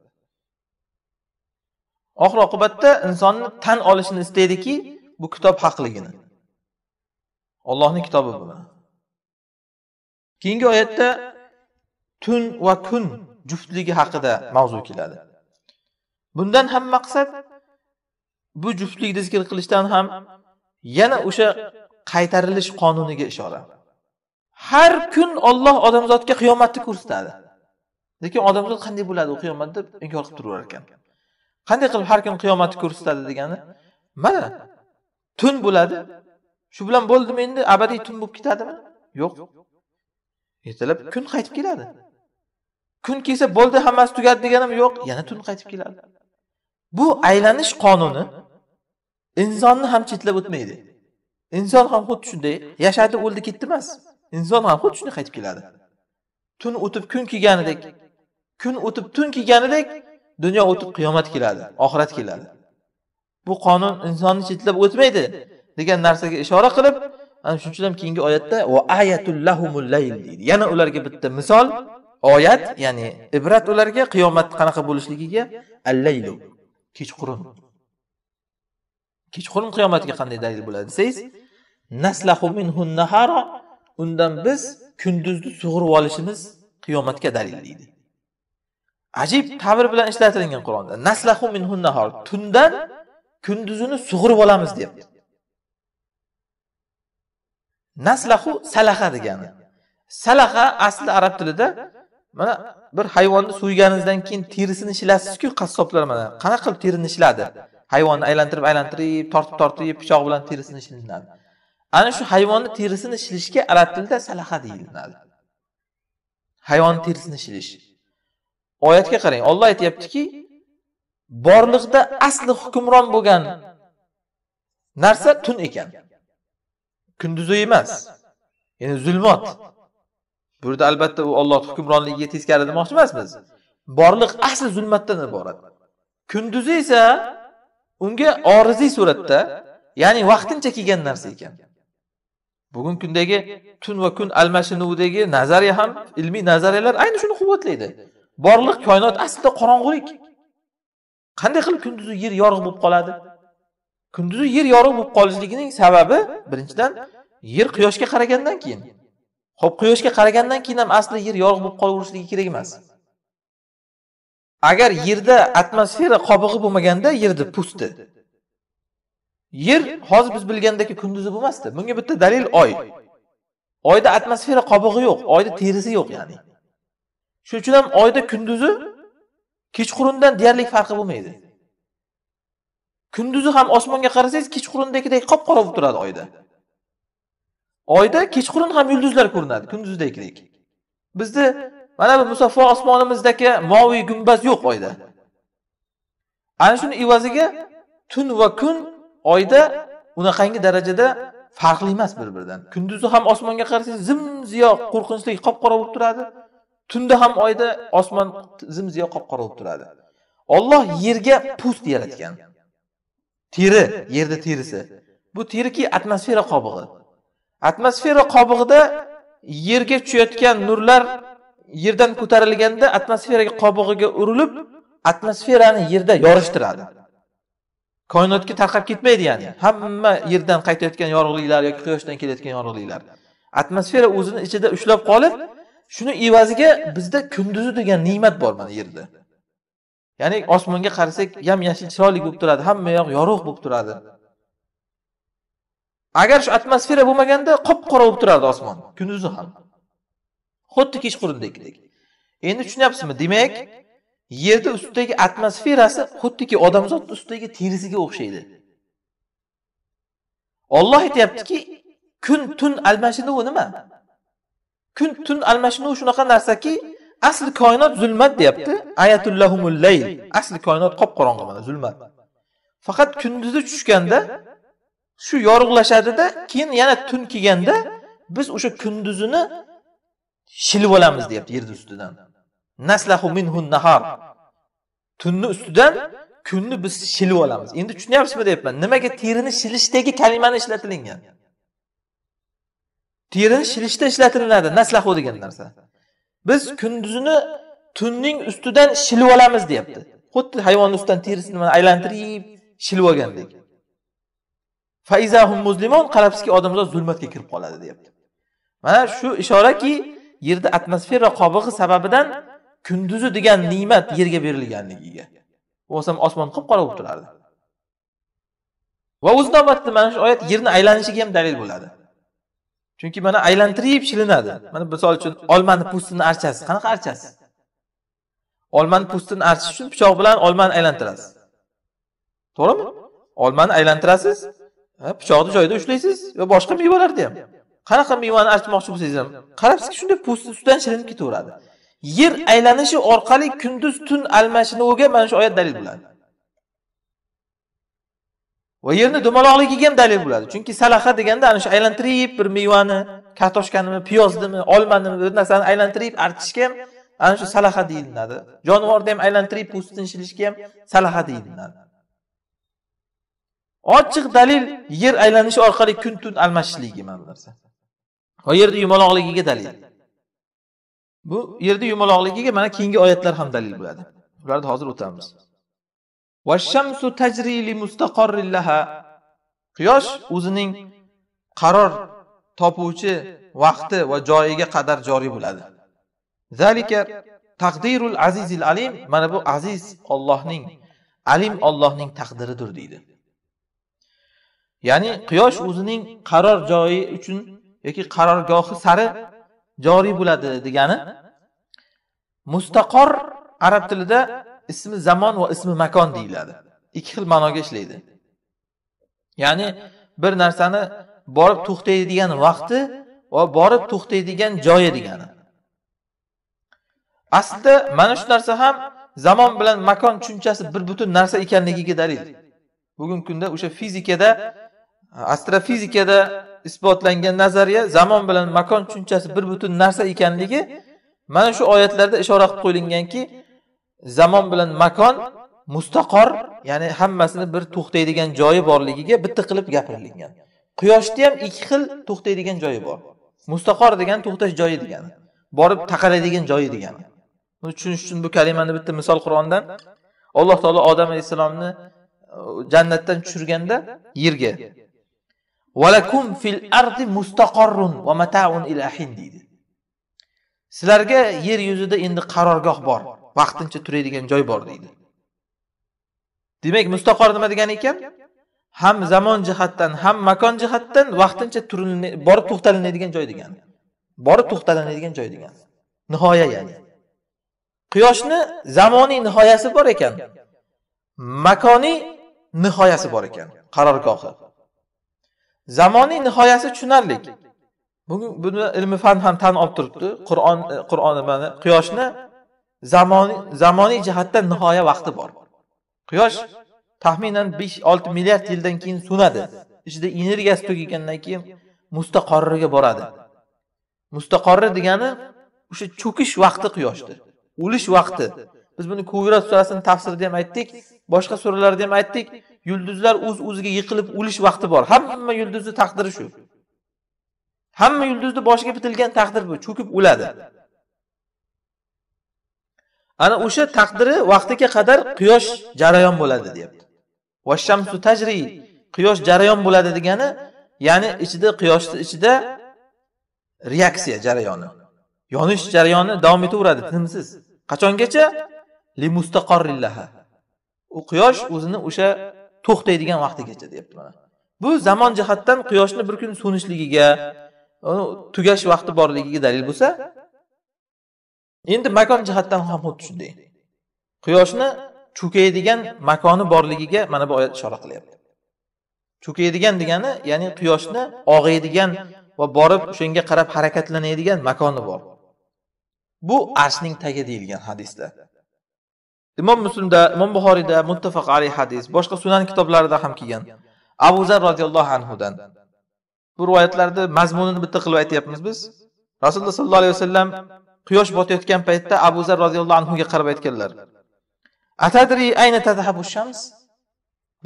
oxir oqibatda insonni tan olishini istaydiki bu kitob haqligini ollohni kitobi bu keyingi oyatda tun va kun juftligi haqida mavzu keladi bundan ham maqsad bu juftlik zikr qilishdan ham yana o'sha qaytarilish qonuniga ishora har kun olloh odamzodga qiyomatni ko'rsatadi lekin odamzod qanday bo'ladi u qiyomat deb inkor qilib turaverar ekan qanday qilib har kun qiyomatni ko'rsatadi degani mana tun bo'ladi shu bilan bo'ldimi endi abadiy tun bo'lib ketadimi yo'q ertalab kun qaytib keladi kun kelsa bo'ldi hammasi tugadi deganim yo'q yana tun qaytib keladi bu aylanish qonuni insonni ham chetlab o'tmaydi inson ham xuddi shunday yashadi o'ldi ketdi emas inson ham xuddi shunday qaytib keladi tun o'tib kun kelganidek kun o'tib tun kelganidek dunyo o'tib qiyomat keladi oxirat keladi bu qonun insonni chetlab o'tmaydi degan narsaga ishora qilib ana shuning uchun ham keyingi oyatda va ayatul lahumul layl deydi yana ularga bitta misol oyat ya'ni ibrat ularga qiyomat qanaqa bo'lishligiga allaylu kechqurun kechqurun qiyomatga qanday dalil bo'ladi desangiz naslahu minhu nahara undan biz kunduzni sug'urib olishimiz qiyomatga dalil deydi ajib ta'bir bilan ishlatilgan qur'onda naslahu minhun nahar tundan kunduzini sug'urib olamiz deyapti naslahu salaha degani salaha asli arab tilida mana bir hayvonni so'yganingizdan keyin terisini shilasizku qassoblar mana qanaqa qilib terini shiladi hayvonni aylantirib aylantirib tortib tortib pichoq bilan terisini shilinadi ana shu hayvonni terisini shilishga arab tilida salaha deyiladi hayvon terisini shilish oyatga qarang olloh aytyaptiki borliqda asli hukmron bo'lgan narsa tun ekan kunduzi emas ya'ni zulmat yerda albatta u olloh hukmronligiga teskari demoqchi emasmiz borliq asli zulmatdan iborat kunduzi esa unga oriziy suratda ya'ni vaqtincha kelgan narsa ekan bugungi kundagi tun va kun almashinuvidagi nazariya ham ilmiy nazariyalar ayni shuni quvvatlaydi borliq koinot aslida qorong'ulik qanday qilib kunduzi yer yorug' bo'lib qoladi kunduzi yer yorug' bo'lib qolishligining sababi birinchidan yer quyoshga qaragandan keyin ho'p quyoshga qaragandan keyin ham aslida yer yorug' bo'lib qolaverishligi kerak emas agar yerda atmosfera qobig'i bo'lmaganda yerni pusti yer hozir biz bilgandek kunduzi bo'lmasdi bunga bitta dalil oy oyda atmosfera qobig'i yo'q oyda terisi yo'q ya'ni shuning uchun ham oyda kunduzi kechqurundan deyarli farqi bo'lmaydi kunduzi ham osmonga qarasangiz kechqurundagidek qop qora bo'lib turadi oyda oyda kechqurun ham yulduzlar ko'rinadi kunduzdagidek bizni mana bu musaffo osmonimizdagi moviy gumbaz yo'q oyda ana shuni evaziga tun va kun oyda unaqangi darajada farqli emas bir biridan kunduzi ham osmonga qarasangiz zim ziyo qo'rqinchli qop qora bo'lib turadi tunda ham oyda osmon zim ziyo qop qora bo'lib turadi olloh yerga pust yaratgan teri yerda terisi bu teriki atmosfera qobig'i atmosfera qobig'ida yerga tushayotgan nurlar yerdan ko'tarilganda atmosfera qobig'iga urilib atmosferani yerda yorishtiradi koinotga tarqab ketmaydi ya'ni hamma yerdan qaytayotgan yorug'liklar yoki quyoshdan kelayotgan yorug'liklar atmosfera o'zini ichida ushlab qolib shuni evaziga bizda kunduzi degan ne'mat bor mana yerda ya'ni osmonga qarasak yam yashil chiroyli bo'lib turadi hamma yoq yorug' bo'lib turadi agar shu atmosfera bo'lmaganda qop qora bo'lib turardi osmon kunduzi ham xuddi kechqurundagidek endi tushunyapsizmi demak yerni ustidagi atmosferasi xuddiki odamzod ustidagi terisiga o'xshaydi olloh aytyaptiki kun tun almashinuvi nima kun tun almashinuvi shunaqa narsaki asli koinot zulmat deyapti ayatullahumul layl asli koinot qop qorong'i mana zulmat faqat kunduzi tushganda shu yorug'lashadida keyin yana tun kelganda biz o'sha kunduzini shilib olamiz deyapti yerni ustidan naslahu minhu nahar tunni ustidan kunni biz shilib olamiz endi tushunyapsizmi deyapman nimaga terini shilishdagi kalimani ishlatilingan terini shilishda ishlatilinadi naslahu degan narsa biz kunduzini tunning ustidan shilib olamiz deyapti xuddi hayvonni ustidan terisini aylantirib shilib olgandek faizahum muzlimon qarabsizki odamzod zulmatga kirib qoladi deyapti mana shu ishoraki yerda atmosfera qobig'i sababidan kunduzi degan ne'mat yerga berilganligiga bo'lsam osmon qop qora bo'lib turardi va o'z navbatida mana shu oyat yerni aylanishiga ham dalil bo'ladi chunki mana aylantirib shilinadi mana misol uchun olmani po'stini archasi qanaqa archasi olmani po'stini archish uchun pichoq bilan olmani aylantirasiz to'g'rimi olmani aylantirasiz pichoqni joyida ushlaysiz va boshqa mevalarni ham qanaqa mevani archmoqchi bo'lsangiz ham qarabsizki shunday po'sti ustidan shilinib ketaveradi yer aylanishi orqali kunduz tun almashinuviga mana shu oyat dalil bo'ladi va yerni dumaloqligiga ham dalil bo'ladi chunki salaha deganda ana shu aylantirib bir mevani kartoshkanimi piyoznimi olmanimi bir narsani aylantirib artishga ham ana shu salaha deyilinadi jonivorni ham aylantirib po'stini shilishga ham salaha deyilinadi ochiq dalil yer aylanishi orqali kun tun almashishligi mana bu narsa va yerni yumaloqligiga dalil Bu yerni yumaloqligiga mana keyingi oyatlar ham dalil bo'ladi. Ularni hozir o'tamiz. tajri li laha. Quyosh o'zining qaror topuvchi vaqti va joyiga qadar joriy bo'ladi. Zalika taqdirul azizil alim mana bu aziz Allohning alim Allohning taqdiridir deydi. Ya'ni quyosh o'zining qaror joyi uchun yoki qarorgohi sari joriy bo'ladi degani mustaqor arab tilida ismi zamon va ismi makon deyiladi ikki xil ma'noga ishlaydi ya'ni bir narsani borib to'xtaydigan vaqti va borib to'xtaydigan joyi degani aslida mana shu narsa ham zamon bilan makon tushunchasi bir butun narsa ekanligiga dalil bugungi kunda o'sha fizikada astrofizikada isbotlangan nazariya zamon bilan makon tushunchasi bir butun narsa ekanligi mana shu oyatlarda ishora qilib qo'yilganki zamon bilan makon mustaqor ya'ni hammasini bir to'xtaydigan joyi borligiga bitta qilib gapirilgan quyoshni ham ikki xil to'xtaydigan joyi bor mustaqor degani to'xtash joyi degani borib taqaladigan joyi degani buni tushunish uchun bu kalimani bitta misol qur'ondan alloh taolo odam alayhissalomni uh, jannatdan tushirganda yerga valakum fil ardi mustaqarrun va mataun ilahin deydi sizlarga yer yuzida endi qarorgoh bor vaqtincha turadigan joy bor deydi demak mustaqor nima degani ekan ham zamon jihatdan ham makon jihatdan vaqtincha borib to'xtalinadigan joy degani borib to'xtalinadigan joy degani nihoya ya'ni quyoshni zamoniy nihoyasi bor ekan makoniy nihoyasi bor ekan qarorgohi zamonning nihoyasi tushunarli bugun buni ilmi fan ham tan olib turibdi qur'on e, qur'on nimani quyoshni zamoniy zamoniy jihatdan nihoya vaqti bor quyosh taxminan besh olti milliard yildan keyin so'nadi ichida energiyasi tugagandan keyin mustaqorriga boradi mustaqorri degani o'sha cho'kish vaqti quyoshni o'lish vaqti biz buni ko'krat surasini tafsirida ham aytdik boshqa suralarda ham aytdik yulduzlar o'z uz o'ziga yiqilib o'lish vaqti bor hamma yulduzni taqdiri shu hamma yulduzni boshiga bitilgan taqdir bu cho'kib o'ladi ana o'sha taqdiri vaqtiga qadar quyosh jarayon bo'ladi deyapti vashamsu tajri quyosh jarayon bo'ladi degani ya'ni ichida quyoshni ichida reaksiya jarayoni yonish jarayoni davom etaveradi tinimsiz qachongacha li u quyosh o'zini o'sha to'xtaydigan vaqtigacha deyapti mana bu zamon jihatdan quyoshni bir kun so'nishligiga tugash vaqti borligiga dalil bo'lsa endi makon jihatdan ham xuddi shunday quyoshni cho'kaydigan makoni borligiga mana bu oyat ishora qilyapti cho'kaydigan degani ya'ni quyoshni og'iydigan va borib o'shanga qarab harakatlanadigan makoni bor bu arshning tagi deyilgan hadisda imom muslimda imom buxoriyda muttafaq alayh hadis boshqa sunan kitoblarida ham kelgan abu zar roziyallohu anhudan bu rivoyatlarni mazmunini bitta qilib aytyapmiz biz rasululloh sollallohu alayhi vasallam quyosh botayotgan paytda abu zar roziyallohu anhuga qarab aytganlar atadri ayna tadhabu shams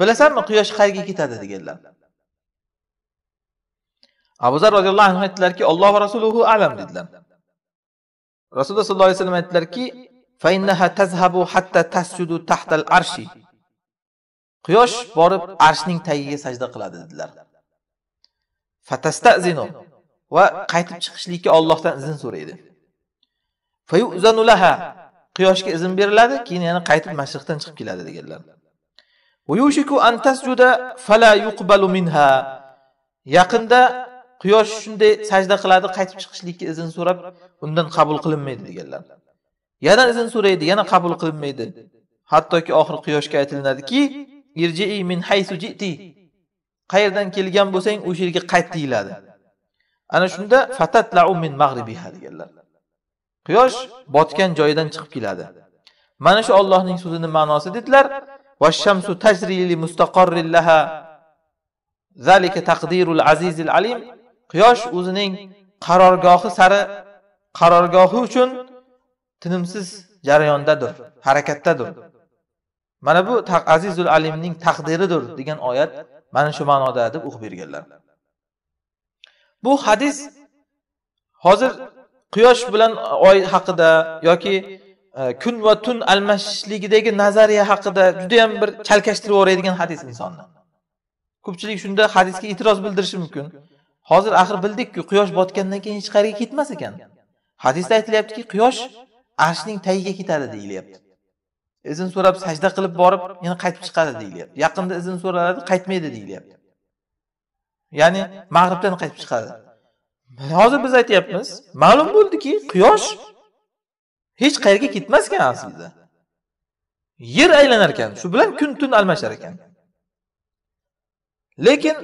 bilasanmi quyosh qayerga ketadi deganlar abu zar roziyallohu anhu aytdilarki alloh va rasuluhu alam dedilar rasululloh sollallohu alayhi vasallam aytdilarki فإنها تذهب حتى تسجد تحت العرش quyosh borib arshning tagiga sajda qiladi dedilar fatastazinu va qaytib chiqishlikka Allohdan izn so'raydi fayuzanu laha quyoshga izn beriladi keyin yana qaytib mashriqdan chiqib keladi deganlar vayushiku an tasjuda fala yuqbalu minha yaqinda quyosh shunday sajda qiladi qaytib chiqishlikka izn so'rab undan qabul qilinmaydi deganlar yana izn so'raydi yana qabul qilinmaydi hattoki oxir quyoshga aytilinadiki min jiti qayerdan kelgan bo'lsang o'sha yerga qayt deyiladi ana shunda fatatlau min deganlar quyosh botgan joyidan chiqib keladi mana shu Allohning so'zini ma'nosi dedilar va shamsu laha zalika taqdirul azizil alim quyosh o'zining qarorgohi sari qarorgohi uchun tinimsiz jarayondadir harakatdadir mana bu azizul alimning taqdiridir degan oyat mana shu ma'noda deb o'qib berganlar bu hadis hozir quyosh bilan oy haqida yoki e, kun va tun almashishligidagi nazariya haqida juda yam bir chalkashtirib yuboradigan hadis insonni ko'pchilik shunda hadisga e'tiroz bildirishi mumkin hozir axir bildikku quyosh botgandan keyin hech qayerga ketmas ekan hadisda aytilyaptiki quyosh arshning tagiga ketadi deyilyapti izn so'rab sajda qilib borib yana qaytib chiqadi deyilyapti yaqinda izn so'raladi qaytmaydi deyilyapti ya'ni mag'ribdan qaytib chiqadi hozir biz aytyapmiz ma'lum bo'ldiki quyosh hech qayerga ketmas ekan aslida yer aylanar ekan shu bilan kun tun almashar ekan lekin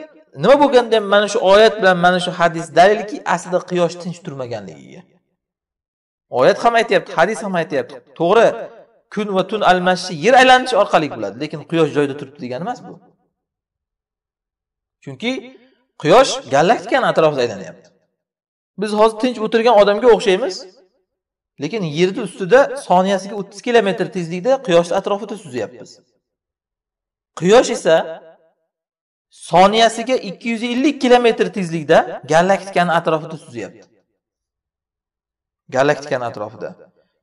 nima bo'lganda ham mana shu oyat bilan mana shu hadis dalilki aslida quyosh tinch turmaganligiga oyat ham aytyapti hadis ham aytyapti to'g'ri kun va tun almashishi yer aylanishi orqali bo'ladi lekin quyosh joyida turibdi degani emas bu chunki quyosh galaktikani atrofida aylanyapti biz hozir tinch o'tirgan odamga o'xshaymiz lekin yerni ustida soniyasiga o'ttiz kilometr tezlikda quyoshni atrofida suzyapmiz quyosh esa soniyasiga ikki yuz ellik kilometr tezlikda galaktikani atrofida suzyapti galaktikani atrofida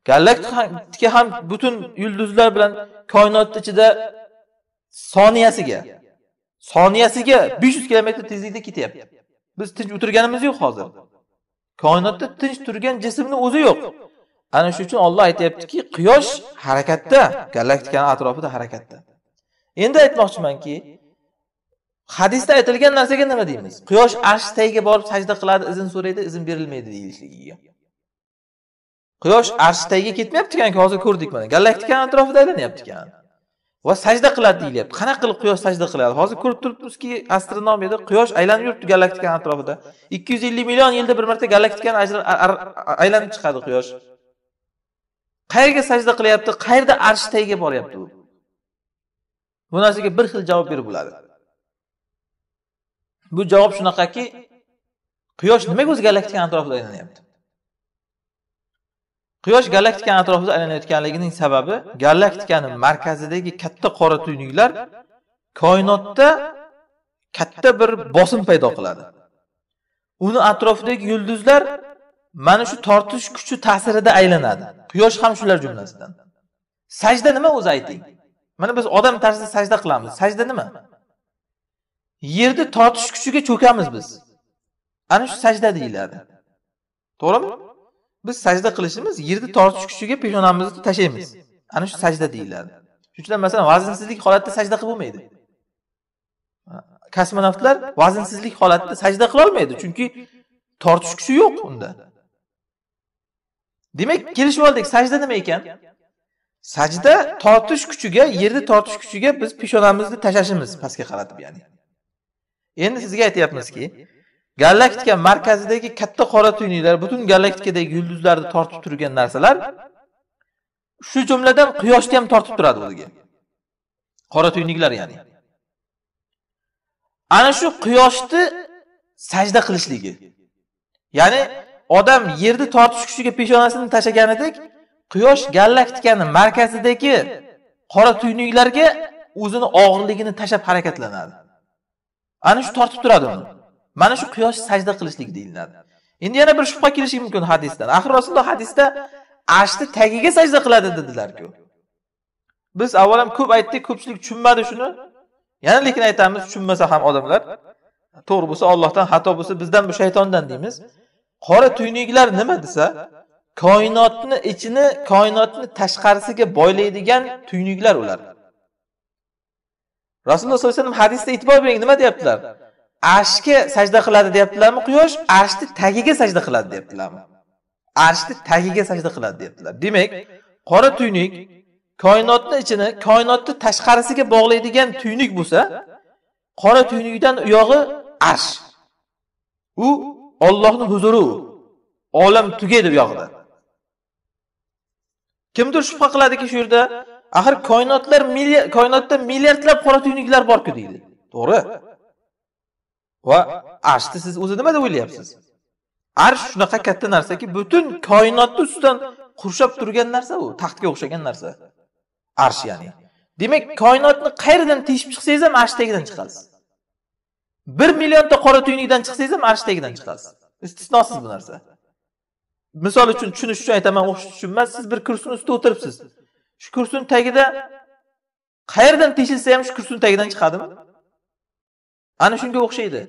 galaktika ham butun yulduzlar bilan koinotni ichida soniyasiga soniyasiga 500 km tezlikda ketyapti biz tinch o'tirganimiz yo'q hozir koinotda tinch turgan jismni o'zi yo'q ana shuning uchun Alloh aytayaptiki quyosh harakatda galaktikani atrofida harakatda endi aytmoqchimanki hadisda aytilgan narsaga nima deymiz quyosh arsh tagiga borib sajda qiladi izn so'raydi izn berilmaydi deyilishligiga quyosh arsh tagiga ketmayapti ekan hozir ko'rdik mana galaktikani atrofida aylanyapti ekan va sajda qiladi deyilyapti qanaqa qilib quyosh sajda qiladi hozir ko'rib turibmizki astronomiyada quyosh aylanib yuribdi galaktikani atrofida ikki yuz ellik million yilda bir marta galaktikani aylanib chiqadi quyosh qayerga sajda qilyapti qayerda arsh tagiga boryapti u bu narsaga bir xil javob berib bo'ladi bu javob shunaqaki quyosh nimaga o'zi galaktikani atrofida aylanyapti quyosh galaktikani atrofida aylanayotganligining sababi galaktikani markazidagi katta qora tuynuklar koinotda katta bir bosim paydo qiladi uni atrofidagi yulduzlar mana shu tortish kuchi ta'sirida aylanadi quyosh ham shular jumlasidan sajda nima o'zi ayting mana biz odam tarzida sajda qilamiz sajda nima yerni tortish kuchiga cho'kamiz biz ana shu sajda deyiladi to'g'rimi biz sajda qilishimiz yerni tortish kuchiga peshonamizni tashlaymiz ana shu sajda deyiladi shuning uchun masalan vaznsizlik holatida sajda qilib bo'lmaydi kosmonavtlar vaznsizlik holatida sajda qilolmaydi chunki tortish kuchi yo'q unda demak kelishib oldik sajda nima ekan sajda tortish kuchiga yerni tortish kuchiga biz peshonamizni tashlashimiz pastga qaratib ya'ni endi sizga aytyapmizki galaktika markazidagi katta qora tuynuklar butun galaktikadagi yulduzlarni tortib turgan narsalar shu jumladan quyoshni ham tortib turadi o'ziga qora tuynuklar ya'ni ana shu quyoshni sajda qilishligi ya'ni odam yerni tortish kuchiga peshonasini tashlaganidek quyosh galaktikani markazidagi qora tuynuklarga o'zini og'irligini tashlab harakatlanadi ana shu tortib turadi uni mana shu quyosh sajda qilishlik deyiladi endi yana bir shubha kelishi mumkin hadisdan axir rasululloh hadisda ashni tagiga sajda qiladi dedilarku biz avvalam ko'p aytdik ko'pchilik tushunmadi shuni yana lekin aytamiz tushunmasa ham odamlar to'g'ri bo'lsa ollohdan xato bo'lsa bizdan bu shaytondan deymiz qora tuynuklar nima desa koinotni ichini koinotni tashqarisiga boylaydigan tuynuklar ular rasululloh sollallohu alayhi vasallam hadisda e'tibor bering nima deyaptilar arshga sajda qiladi deyaptilarmi quyosh arshni tagiga sajda qiladi deyaptilarmi arshni tagiga sajda qiladi deyaptilar demak qora tuynuk koinotni ichini koinotni tashqarisiga bog'laydigan tuynuk bo'lsa qora tuynukdan uyog'i arsh u ollohni huzuri u olam tugaydi u yog'ida kimdir shubha qiladiki shu yerda axir koinotlar koinotda milliardlab qora tuynuklar borku deydi to'g'ri va arshni siz o'zi nima deb o'ylayapsiz arsh shunaqa katta narsaki butun koinotni ustidan qurshab turgan narsa u taxtga o'xshagan narsa arsh ya'ni demak koinotni qayerdan teshib chiqsangiz ham arsh tagidan chiqasiz bir millionta qora tuynukdan chiqsangiz ham arsh tagidan chiqasiz istisnosiz bu narsa misol uchun tushunish uchun aytaman o'qish uchun emas siz bir kursini ustida o'tiribsiz shu kursini tagida qayerdan teshilsa ham shu kursini tagidan chiqadimi ana shunga o'xshaydi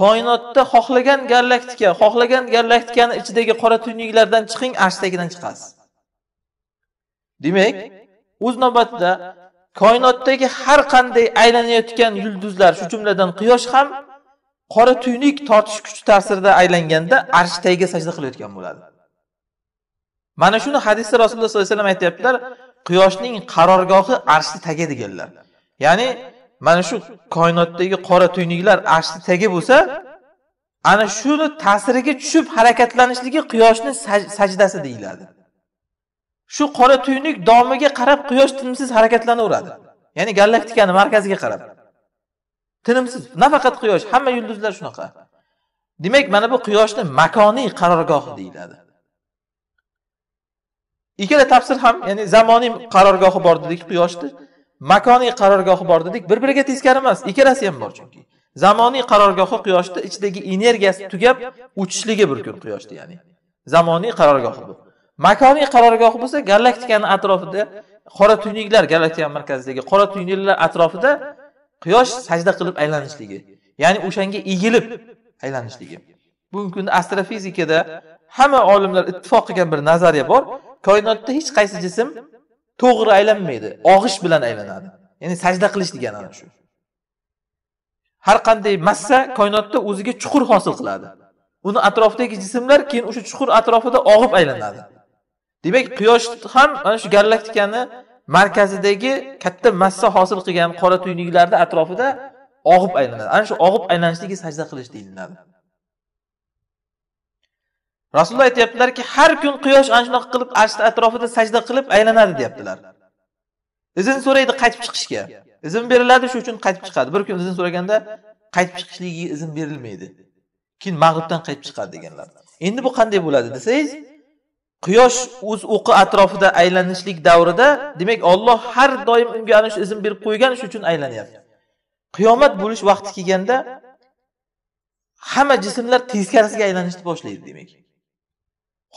koinotda xohlagan galaktika xohlagan galaktikani ichidagi qora tuynuklardan chiqing arshdagidan chiqasiz demak o'z navbatida koinotdagi har qanday aylanayotgan yulduzlar shu jumladan quyosh ham qora tuynuk tortish kuchi ta'sirida aylanganda arsh tagiga sajda qilayotgan bo'ladi mana shuni hadisda rasululloh sollallohu alayhi vasallam aytyaptilar quyoshning qarorgohi arshni tagi deganlar ya'ni mana shu koinotdagi qora tuynuklar ashni tagi bo'lsa ana shuni ta'siriga tushib harakatlanishligi quyoshni sajdasi deyiladi shu qora tuynuk domiga qarab quyosh tinimsiz harakatlanaveradi ya'ni galaktikani markaziga qarab tinimsiz nafaqat quyosh hamma yulduzlar shunaqa demak mana bu quyoshni makoniy qarorgohi deyiladi ikkala tafsir ham ya'ni zamoniy qarorgohi bor dedik quyoshni makoniy qarorgohi bor dedik bir biriga teskari emas ikkalasi ham bor chunki zamoniy qarorgohi quyoshni ichidagi energiyasi tugab o'chishligi kun quyoshni ya'ni zamoniy qarorgohi bu makoniy qarorgohi bo'lsa galaktikani atrofida qora tuynuklar galaktika markazidagi qora tuynuklar atrofida quyosh sajda qilib aylanishligi ya'ni o'shanga egilib aylanishligi bugungi kunda astrofizikada hamma olimlar ittifoq qilgan bir nazariya bor koinotda hech qaysi jism to'g'ri aylanmaydi og'ish bilan aylanadi ya'ni sajda qilish degani ana shu har qanday massa koinotda o'ziga chuqur hosil qiladi uni atrofidagi jismlar keyin o'sha chuqur atrofida og'ib aylanadi demak quyosh ham mana shu galaktikani markazidagi katta massa hosil qilgan qora tuynuklarni atrofida og'ib aylanadi ana shu og'ib aylanishligi sajda qilish deyiladi rasululloh aytyaptilarki har kun quyosh ana shunaqa qilib arshni atrofida sajda qilib aylanadi deyaptilar izn so'raydi qaytib chiqishga izn beriladi shu uchun qaytib chiqadi bir kun izn so'raganda qaytib chiqishligiga izn berilmaydi keyin mag'ribdan qaytib chiqadi deganlar endi bu qanday bo'ladi desangiz quyosh o'z o'qi atrofida aylanishlik davrida demak olloh har doim unga ana shu izn berib qo'ygan shu uchun aylanyapti qiyomat bo'lish vaqti kelganda hamma jismlar teskarisiga aylanishni boshlaydi demak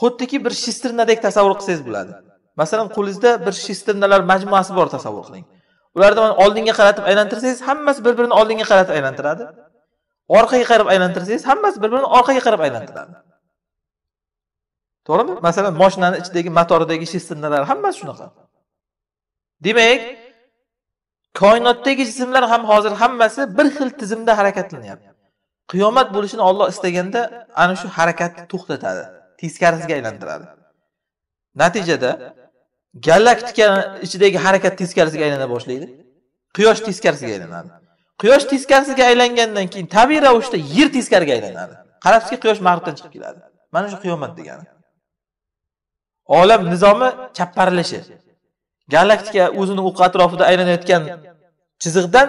xuddiki bir shisternadek tasavvur qilsangiz bo'ladi masalan qo'lingizda bir shisternalar majmuasi bor tasavvur qiling ularni mana oldinga qaratib aylantirsangiz hammasi bir birini oldinga qaratib aylantiradi orqaga qarab aylantirsangiz hammasi bir birini orqaga qarab aylantiradi to'g'rimi masalan moshinani ichidagi motoridagi shisternalar hammasi shunaqa demak koinotdagi jismlar ham hozir hammasi bir xil tizimda harakatlanyapti qiyomat bo'lishini olloh istaganda ana shu harakatni to'xtatadi teskarisiga aylantiradi natijada galaktika ichidagi harakat teskarisiga aylana boshlaydi quyosh teskarisiga aylanadi quyosh teskarisiga aylangandan keyin tabiiy ravishda yer teskariga aylanadi qarabsizki quyosh mag'ribdan chiqib keladi mana shu qiyomat degani olam nizomi chapparlashi galaktika o'zini o'qi atrofida aylanayotgan chiziqdan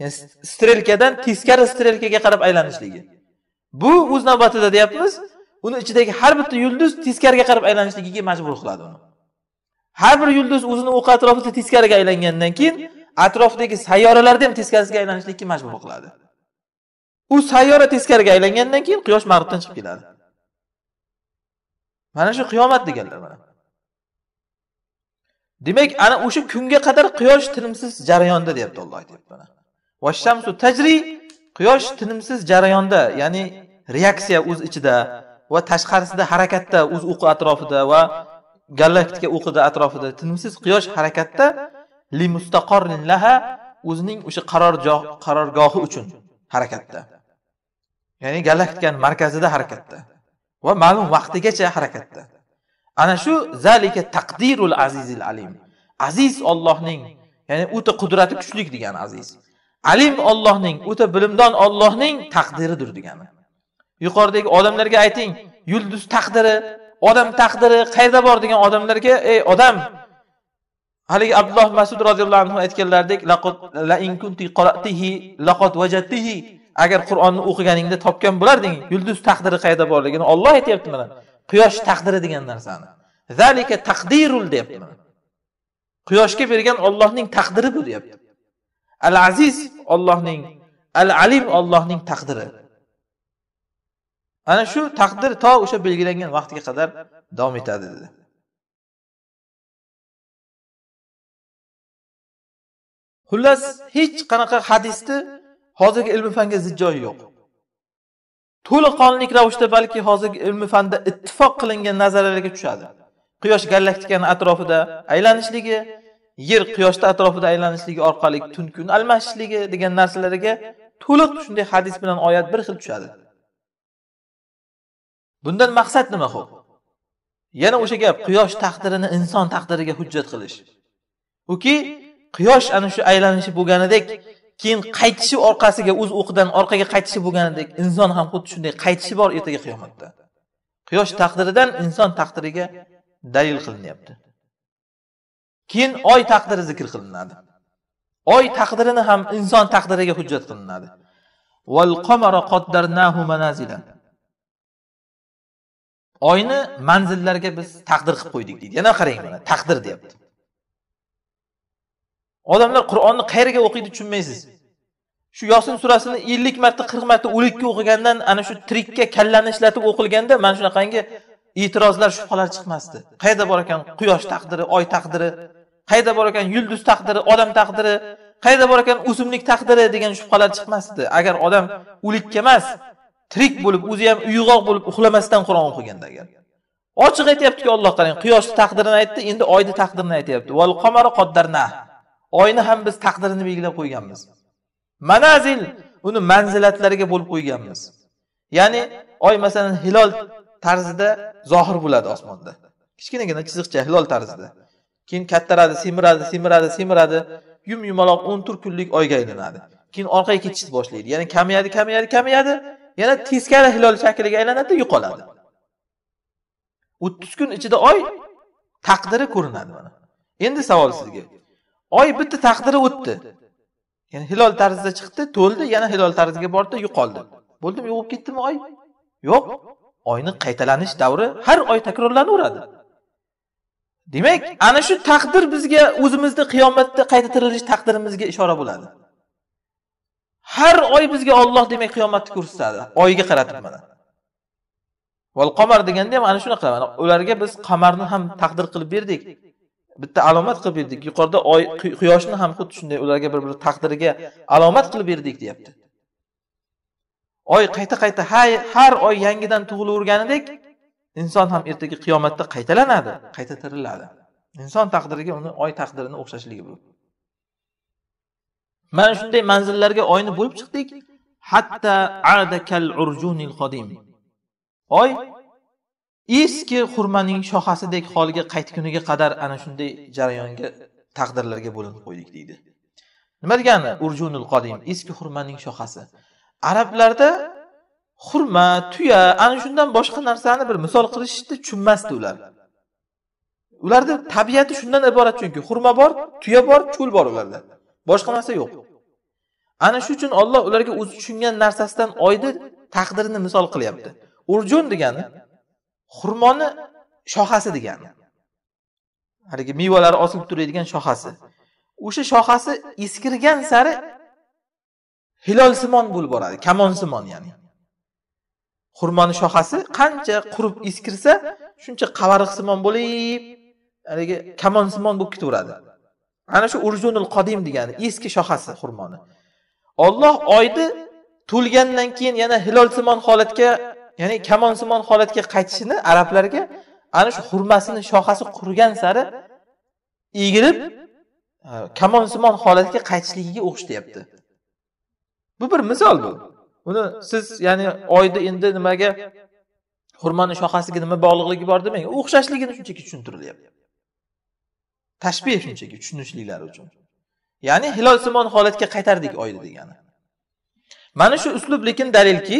yani strelkadan teskari strelkaga qarab aylanishligi bu o'z navbatida deyapmiz uni ichidagi har bitta yulduz teskariga qarab aylanishligiga majbur qiladi uni har bir yulduz o'zini o'qi atrofida teskariga aylangandan keyin atrofidagi sayyoralarni ham teskarisiga aylanishlikka majbur qiladi u sayyora teskariga aylangandan keyin quyosh mag'ribdan chiqib keladi mana shu qiyomat deganlar mana demak ana o'sha kunga qadar quyosh tinimsiz jarayonda deyapti alloh vashamsu tajri quyosh tinimsiz jarayonda ya'ni reaksiya o'z ichida va tashqarisida harakatda o'z o'qi atrofida va galaktika o'qida atrofida tinimsiz quyosh harakatda li mustaqorrin laha o'zining o'sha qaror qarorgohi uchun harakatda ya'ni galaktikani markazida harakatda va ma'lum vaqtigacha harakatda ana shu zalika taqdirul azizil alim aziz ollohning ya'ni o'ta qudrati kuchlik degani aziz alim ollohning o'ta bilimdon ollohning taqdiridir degani yuqoridagi odamlarga ayting yulduz taqdiri odam taqdiri qayerda bor degan odamlarga ey odam haligi abdulloh masud roziyallohu anhu aytganlaridek agar qur'onni o'qiganingda topgan bo'larding yulduz taqdiri qayerda borligini olloh aytyapti mana quyosh taqdiri degan narsani zalika taqdirul deyapti mana quyoshga bergan ollohning taqdiri bu deyapti al aziz ollohning al alim ollohning taqdiri ana shu taqdir to o'sha belgilangan vaqtga qadar davom etadi dedi xullas hech qanaqa hadisni hozirgi ilmi fanga zid joyi yo'q to'laqonlik ravishda balki hozirgi ilmi fanda ittifoq qilingan nazariyalarga tushadi quyosh galaktikani atrofida aylanishligi yer quyoshni atrofida aylanishligi orqali tun kun almashishligi degan narsalarga to'liq shunday hadis bilan oyat bir xil tushadi bundan maqsad nima ho'p yana o'sha gap quyosh taqdirini inson taqdiriga hujjat qilish uki quyosh ana shu aylanishi bo'lganidek keyin qaytishi orqasiga o'z o'qidan orqaga qaytishi bo'lganidek inson ham xuddi shunday qaytishi bor ertaga qiyomatda quyosh taqdiridan inson taqdiriga dalil qilinyapti keyin oy taqdiri zikr qilinadi oy taqdirini ham inson taqdiriga hujjat qilinadi oyni manzillarga biz taqdir qilib qo'ydik deydi yana qarang mana taqdir deyapti odamlar qur'onni qayerga o'qiydi tushunmaysiz shu yosin surasini ellik marta qirq marta o'likka o'qigandan ana shu trikka kallani ishlatib o'qilganda mana shunaqangi e'tirozlar shubhalar chiqmasdi qayerda bor ekan quyosh taqdiri oy taqdiri qayerda bor ekan yulduz taqdiri odam taqdiri qayerda bor ekan o'simlik taqdiri degan shubhalar chiqmasdi agar odam o'likka emas tirik bo'lib o'zi ham uyg'oq bo'lib uxlamasdan Qur'on o'qiganda agar ochiq aytyaptiki Alloh qarang quyoshni taqdirini aytdi endi oyni taqdirini aytyapti oyni ham biz taqdirini belgilab qo'yganmiz manazil uni manzilatlariga bo'lib qo'yganmiz ya'ni oy masalan hilol tarzida zohir bo'ladi osmonda kichkinagina chiziqcha hilol tarzida keyin kattaradi semiradi semiradi semiradi yum yumaloq o'n to'rt kunlik oyga aylanadi keyin orqaga ketishni boshlaydi ya'ni kamayadi kamayadi kamayadi yana teskari hilol shakliga aylanadi yo'qoladi o'ttiz kun ichida oy taqdiri ko'rinadi mana endi savol sizga oy bitta taqdiri o'tdi ya'ni hilol tarzida chiqdi to'ldi yana hilol tarziga bordi yo'qoldi bo'ldimi yo'q bo'lib ketdimi oy yo'q oyni qaytalanish davri har oy takrorlanaveradi demak ana shu taqdir bizga o'zimizni qiyomatda qayta tirilish taqdirimizga ishora bo'ladi har oy bizga Alloh demak qiyomatni ko'rsatadi oyga qaratib mana val qamar deganda ham ana shunaqa mana ularga biz qamarni ham taqdir qilib berdik bitta alomat qilib berdik yuqorida oy quyoshni ham xuddi shunday ularga bir bir taqdiriga alomat qilib berdik deyapti oy qayta qayta har oy yangidan tug'ilaverganidek inson ham ertaga qiyomatda qaytalanadi qayta tiriladi inson taqdiriga uni oy taqdirini o'xshashligi bu mana shunday manzillarga oyni bo'lib chiqdik hatta kal urjunil qodim oy eski xurmaning shoxasidek holiga qaytguniga qadar ana shunday jarayonga taqdirlarga bo'linib qo'ydik deydi nima degani urjunul qodim eski xurmaning shoxasi arablarda xurma tuya ana shundan boshqa narsani bir misol qilishni tushunmasdi ular ularni tabiati shundan iborat chunki xurma bor tuya bor cho'l bor ularda boshqa narsa yo'q ana shu uchun olloh ularga o'zi tushungan narsasidan oyni taqdirini misol qilyapti urjun degani xurmoni shoxasi degani haligi mevalari osilib turadigan shoxasi o'sha shoxasi eskirgan sari hilolsimon bo'lib boradi kamonsimon ya'ni xurmoni shoxasi qancha qurib eskirsa shuncha qavariqsimon bo'lib haligi kamonsimon bo'lib ketaveradi ana shu urjunul qodim degani eski shoxasi xurmoni olloh oyni to'lgandan keyin yana hilolsimon holatga ya'ni kamonsimon holatga qaytishini arablarga ana shu xurmasini shoxasi qurigan sari egilib e, kamonsimon holatga qaytishligiga o'xshatyapti bu bir misol bu uni siz ya'ni oyni endi nimaga xurmoni shoxasiga nima bog'liqligi bor demang o'xshashligini shunchaki tushuntirilyapti tashbeh shunchaki tushunishliklari uchun ya'ni hilol simon holatga qaytardik oyni degani mana shu uslub lekin dalilki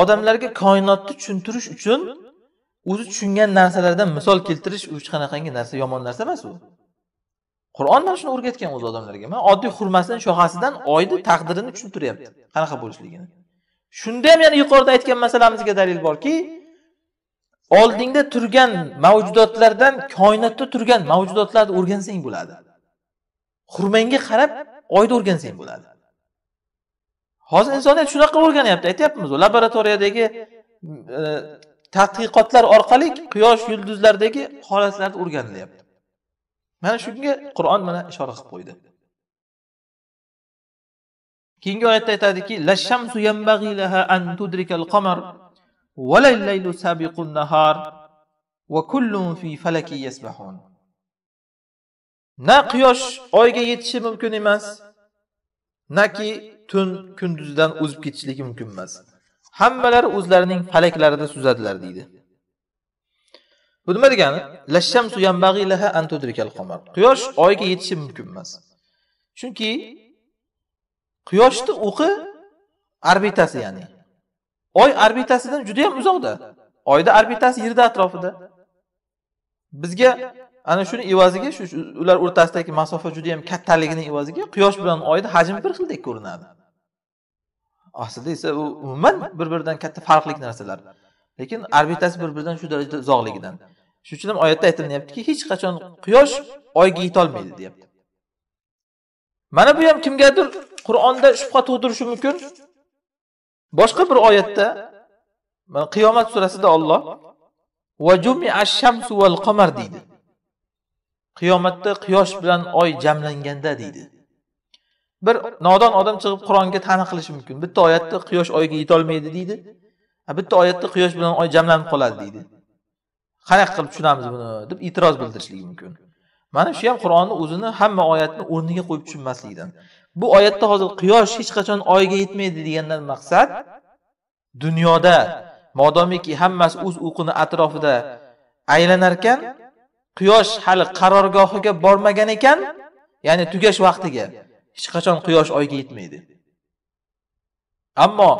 odamlarga koinotni tushuntirish uchun o'zi tushungan narsalardan misol keltirish hech qanaqangi narsa yomon narsa emas u qur'on mana shuni o'rgatgan o'zi odamlarga mana oddiy xurmasini shoxasidan oyni taqdirini tushuntiryapti qanaqa bo'lishligini shunda ham yana yuqorida aytgan masalamizga dalil borki oldingda turgan mavjudotlardan koinotda turgan mavjudotlarni o'rgansang bo'ladi xurmangga qarab oyni o'rgansang bo'ladi hozir insoniyat shunaqa o'rganyapti aytyapmiz laboratoriyadagi e, tadqiqotlar orqali quyosh yulduzlardagi holatlarni o'rganilyapti mana shunga qur'on mana ishora qilib qo'ydi keyingi oyatda aytadiki Na quyosh oyga yetishi mumkin emas, naki tun kunduzdan o'zib ketishligi mumkin emas. Hammalari o'zlarining falaklarida suzadilar deydi. Bu nima degani? Quyosh oyga yetishi mumkin emas. Chunki quyoshni o'qi orbitasi, ya'ni oy orbitasidan juda yam uzoqda oyda orbitasi yerda atrofida bizga ana shuni evaziga shu ular o'rtasidagi masofa juda yam kattaligini evaziga quyosh bilan oyni hajmi bir xildek ko'rinadi aslida esa u umuman bir biridan katta farqli narsalar lekin orbitasi bir biridan shu darajada uzoqligidan shuning uchun ham oyatda aytilyaptiki hech qachon quyosh oyga yetolmaydi deyapti mana bu ham kimgadir qur'onda shubha tug'dirishi mumkin boshqa bir oyatda mana qiyomat surasida Alloh va shamsu qamar deydi qiyomatda quyosh bilan oy jamlanganda deydi bir nodon odam chiqib qur'onga tana qilishi mumkin bitta oyatda quyosh oyga yetolmaydi deydi bitta oyatda quyosh bilan oy jamlanib qoladi deydi qanaqa qilib tushunamiz buni deb e'tiroz bildirishligi mumkin mana shu ham qur'onni o'zini hamma oyatni o'rniga qo'yib tushunmaslikdan bu oyatda hozir quyosh hech qachon oyga yetmaydi degandan maqsad dunyoda modomiki hammasi o'z o'qini atrofida aylanar ekan quyosh hali qarorgohiga bormagan ekan ya'ni tugash vaqtiga hech qachon quyosh oyga yetmaydi ammo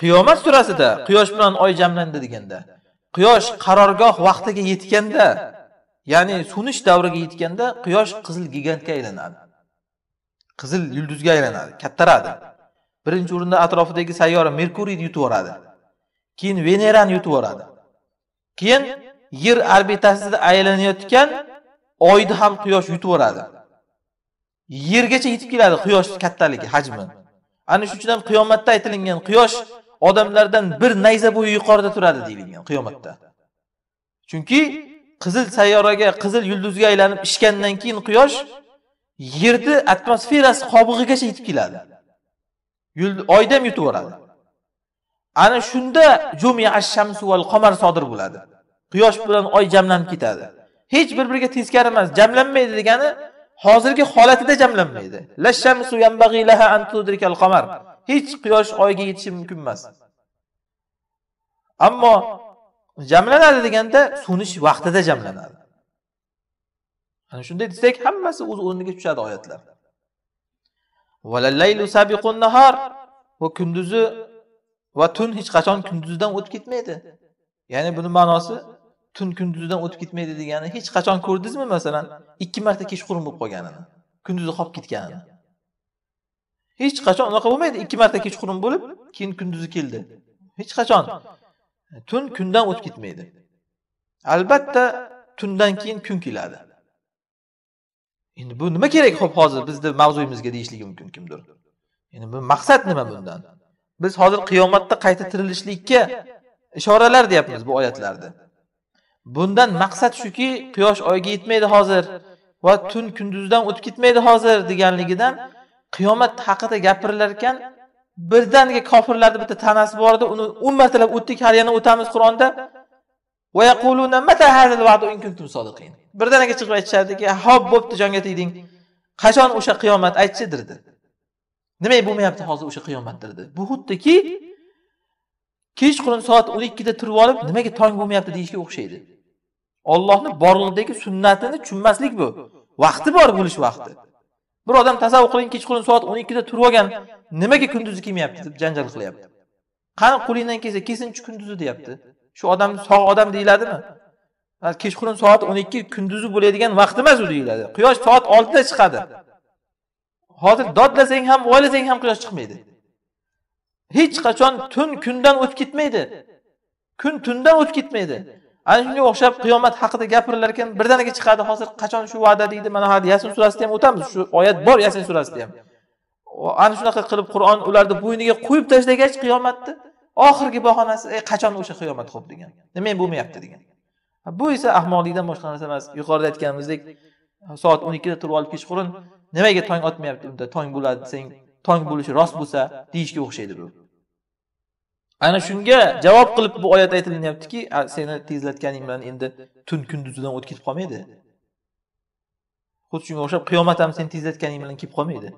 qiyomat surasida quyosh bilan oy jamlandi deganda quyosh qarorgoh vaqtiga yetganda ya'ni so'nish davriga yetganda quyosh qizil gigantga aylanadi qizil yulduzga aylanadi kattaradi birinchi o'rinda atrofidagi sayyora merkuriyni yutib yuboradi keyin venerani yutib yuboradi keyin yer orbitasida aylanayotgan oyni ham quyosh yutib yuboradi yergacha yetib keladi quyosh kattaligi hajmi ana shuning uchun ham qiyomatda aytilingan quyosh odamlardan bir nayza bo'yi yuqorida turadi deyilgan qiyomatda chunki qizil sayyoraga qizil yulduzga aylanib ishgandan keyin quyosh yerni atmosferasi qobig'igacha yetib keladi oyda ham yutaveradi ana shunda ash qamar sodir bo'ladi quyosh bilan oy jamlanib ketadi hech bir biriga teskari emas jamlanmaydi degani hozirgi holatida jamlanmaydi la laha qamar hech quyosh oyga yetishi mumkin emas ammo jamlanadi deganda so'nish vaqtida jamlanadi ana shunday desak hammasi o'z o'rniga tushadi oyatlar nahar va kunduzi va tun hech qachon kunduzdan o'tib ketmaydi ya'ni buni ma'nosi tun kunduzdan o'tib ketmaydi degani hech qachon ko'rdingizmi masalan ikki marta kechqurun bo'lib qolganini kunduzi qolib ketganini hech qachon unaqa bo'lmaydi ikki marta kechqurun bo'lib keyin kunduzi keldi hech qachon tun kundan o'tib ketmaydi albatta tundan keyin kun keladi endi bu nima kerak ho'p hozir bizni mavzuyimizga deyishligi mumkin kimdir endi bu maqsad nima bundan biz hozir qiyomatda qayta tirilishlikka ishoralar deyapmiz bu oyatlarda bundan maqsad shuki quyosh oyga yetmaydi hozir va tun kunduzdan o'tib ketmaydi hozir deganligidan qiyomat haqida gapirilar ekan birdaniga kofirlarni bitta tanasi bor edi uni o'n martalab o'tdik hali yana o'tamiz qur'onda birdaniga chiqib aytishadiki hop bo'pti jonga tegding qachon o'sha qiyomat aytchi dedi nimay bo'lmayapti hozir o'sha qiyomat dedi bu xuddiki kechqurun soat o'n ikkida turib olib nimaga tong bo'lmayapti deyishga o'xshaydi ollohni borlig'idagi sunnatini tushunmaslik bu vaqti bor bo'lish vaqti bir odam tasavvur qiling kechqurun soat o'n ikkida turib olgan nimaga kunduzi kelmayapti deb janjal qilyapti qani qo'lingdan kelsa kelsinchi kunduzi deyapti shu odam sog' odam deyiladimi kechqurun soat o'n ikki kunduzi bo'ladigan vaqt emas u deyiladi quyosh soat oltida chiqadi hozir dodlasang ham voylasang ham quyosh chiqmaydi hech qachon tun kundan o'tib ketmaydi kun tundan o'tib ketmaydi ana shunga o'xshab qiyomat haqida gapirilar ekan birdaniga chiqadi hozir qachon shu va'da deydi mana hali yasin surasida ham o'tamiz shu oyat bor yasin surasida ham ana shunaqa qilib qur'on ularni bo'yniga qo'yib tashlagach qiyomatni oxirgi bahonasi ey qachon o'sha qiyomat xo'p degan nima bo'lmayapti degan bu esa ahmoqlikdan boshqa narsa emas yuqorida aytganimizdek soat o'n ikkida turib olib kechqurun nimaga tong otmayapti unda tong bo'ladi desang tong bo'lishi rost bo'lsa deyishga o'xshaydi bu ana shunga javob qilib bu oyat aytilinyaptiki seni tezlatganing bilan endi tun kunduzidan o'tib ketib qolmaydi xuddi shunga o'xshab qiyomat ham seni tezlatganing bilan kelib qolmaydi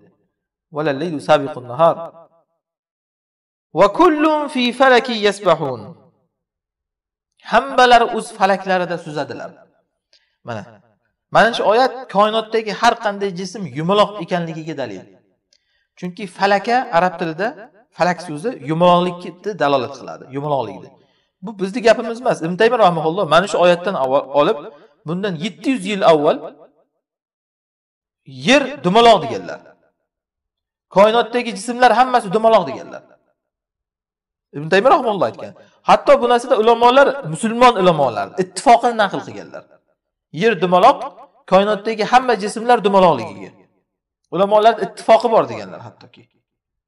va kullun fi falaki yasbahun hammalari o'z falaklarida suzadilar mana mana shu oyat koinotdagi har qanday jism yumaloq ekanligiga dalil chunki falaka arab tilida falak so'zi yumaloqlikni dalolat qiladi yumaloqlikni bu bizni gapimiz emas ibn taymi rahmaulloh mana shu oyatdan olib bundan yetti yuz yil avval yer dumaloq deganlar koinotdagi jismlar hammasi dumaloq deganlar ibn taymiya rahmonulloh aytgan hatto bu narsada ulamolar musulmon ulamolar ittifoqini naql qilganlar yer dumaloq koinotdagi hamma jismlar dumaloqligiga ulamolar ittifoqi bor deganlar hattoki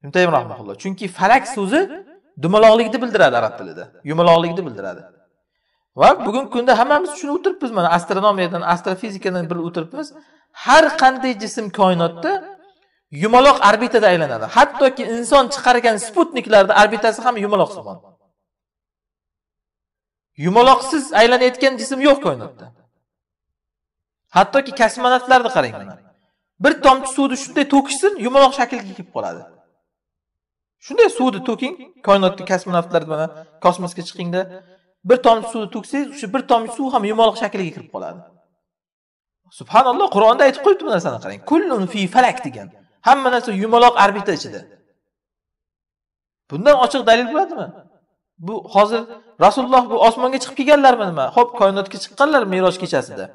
ibn taymiya rahmonulloh chunki falak so'zi dumaloqlikni bildiradi arab tilida yumaloqlikni bildiradi va bugungi kunda hammamiz tushunib o'tiribmiz mana astronomiyadan astrofizikadan bir o'tiribmiz har qanday jism koinotda yumaloq orbitada aylanadi hattoki inson chiqargan sputniklarni orbitasi ham yumaloq hisoblanadi yumaloqsiz aylanayotgan jism yo'q koinotda hattoki kosmonavtlarni qarang bir tomchi suvni shunday to'kishsin yumaloq shaklga kelib qoladi shunday suvni to'king koinotni kosmonavtlar mana kosmosga chiqingda bir tomchi suvni to'ksangiz o'sha bir tomchi suv ham yumaloq shaklga kirib qoladi subhanalloh qur'onda aytib qo'yibdi bu narsani qarang kullun fi falak degan hamma narsa yumaloq orbita ichida bundan ochiq dalil bo'ladimi bu hozir rasululloh bu osmonga chiqib kelganlarmi nima ho'p koinotga chiqqanlar meroj kechasida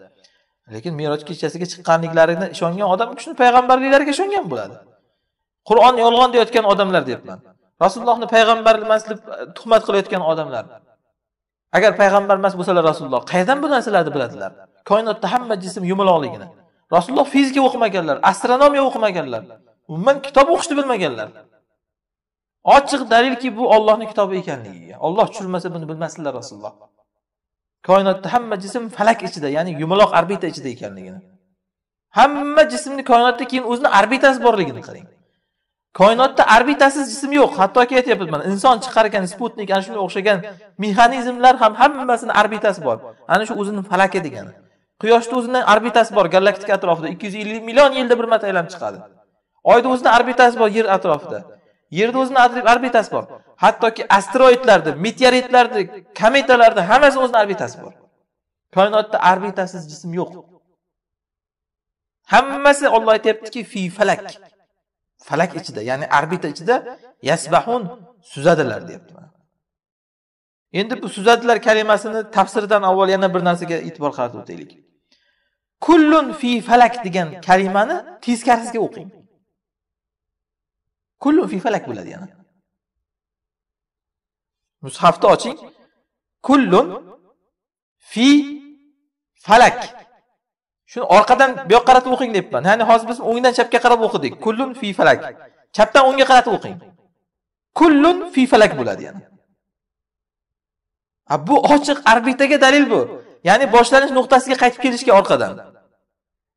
lekin meroj kechasiga chiqqanliklarini ishongan odam u kishini payg'ambarliklariga ishongan bo'ladi qur'on yolg'on deyotgan odamlar deyapman rasulullohni payg'ambar emas deb tuhmat qilayotgan odamlar agar payg'ambar emas bo'lsalar rasululloh qayerdan bu narsalarni biladilar koinotda hamma jism yumaloqligini rasululloh fizika o'qimaganlar astronomiya o'qimaganlar umuman kitob o'qishni bilmaganlar ochiq dalilki bu ollohni kitobi ekanligiga olloh tushirmasa buni bilmasdilar rasululloh koinotda hamma jism falak ichida ya'ni yumaloq orbita ichida ekanligini hamma jismni koinotda keyin o'zini orbitasi borligini qarang koinotda orbitasiz jism yo'q hattoki aytyapmiz mana inson chiqar ekan sputnik ana shunga o'xshagan mexanizmlar ham hammasini orbitasi bor ana shu o'zini falaki degani quyoshni o'zini orbitasi bor galaktika atrofida ikki yuz ellik million yilda bir marta aylanib chiqadi oyni o'zini orbitasi bor yer atrofida yerni o'zini orbitasi bor hattoki asteroidlarni meteoritlarni kometalarni hammasi o'zini orbitasi bor koinotda orbitasiz jism yo'q hammasi olloh aytyaptiki fi falak falak ichida ya'ni orbita ichida yasbahun suzadilar deyapti endi bu suzadilar kalimasini tafsiridan avval yana bir narsaga e'tibor qaratib o'taylik kullun fi falak degan kalimani teskarisiga o'qing kullun fi falak bo'ladi yana mushafni oching kullun fi falak shuni orqadan bu yoqqa qaratib o'qing deyapman ya'ni hozir biz o'ngdan chapga qarab o'qidik kullun fi falak chapdan o'ngga qaratib o'qing kullun fi falak bo'ladi yana bu ochiq orbitaga dalil bu ya'ni boshlanish nuqtasiga qaytib kelishga orqadan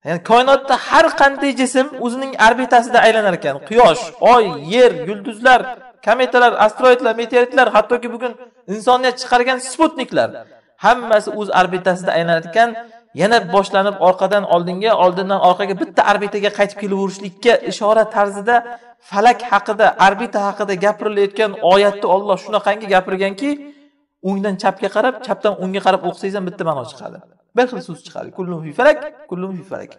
ya'ni koinotda har qanday jism o'zining orbitasida aylanar ekan quyosh oy yer yulduzlar kometalar asteroidlar meteoritlar hattoki bugun insoniyat chiqargan sputniklar hammasi o'z orbitasida aylanar ekan yana boshlanib orqadan oldinga oldindan orqaga bitta orbitaga qaytib kelaverishlikka ishora tarzida falak haqida orbita haqida gapirilayotgan oyatni olloh shunaqangi gapirganki o'ngdan chapga qarab chapdan o'ngga qarab o'qisangiz ham bitta ma'no chiqadi bir xil so'z chiqadi kullum fi falak kullum fi falak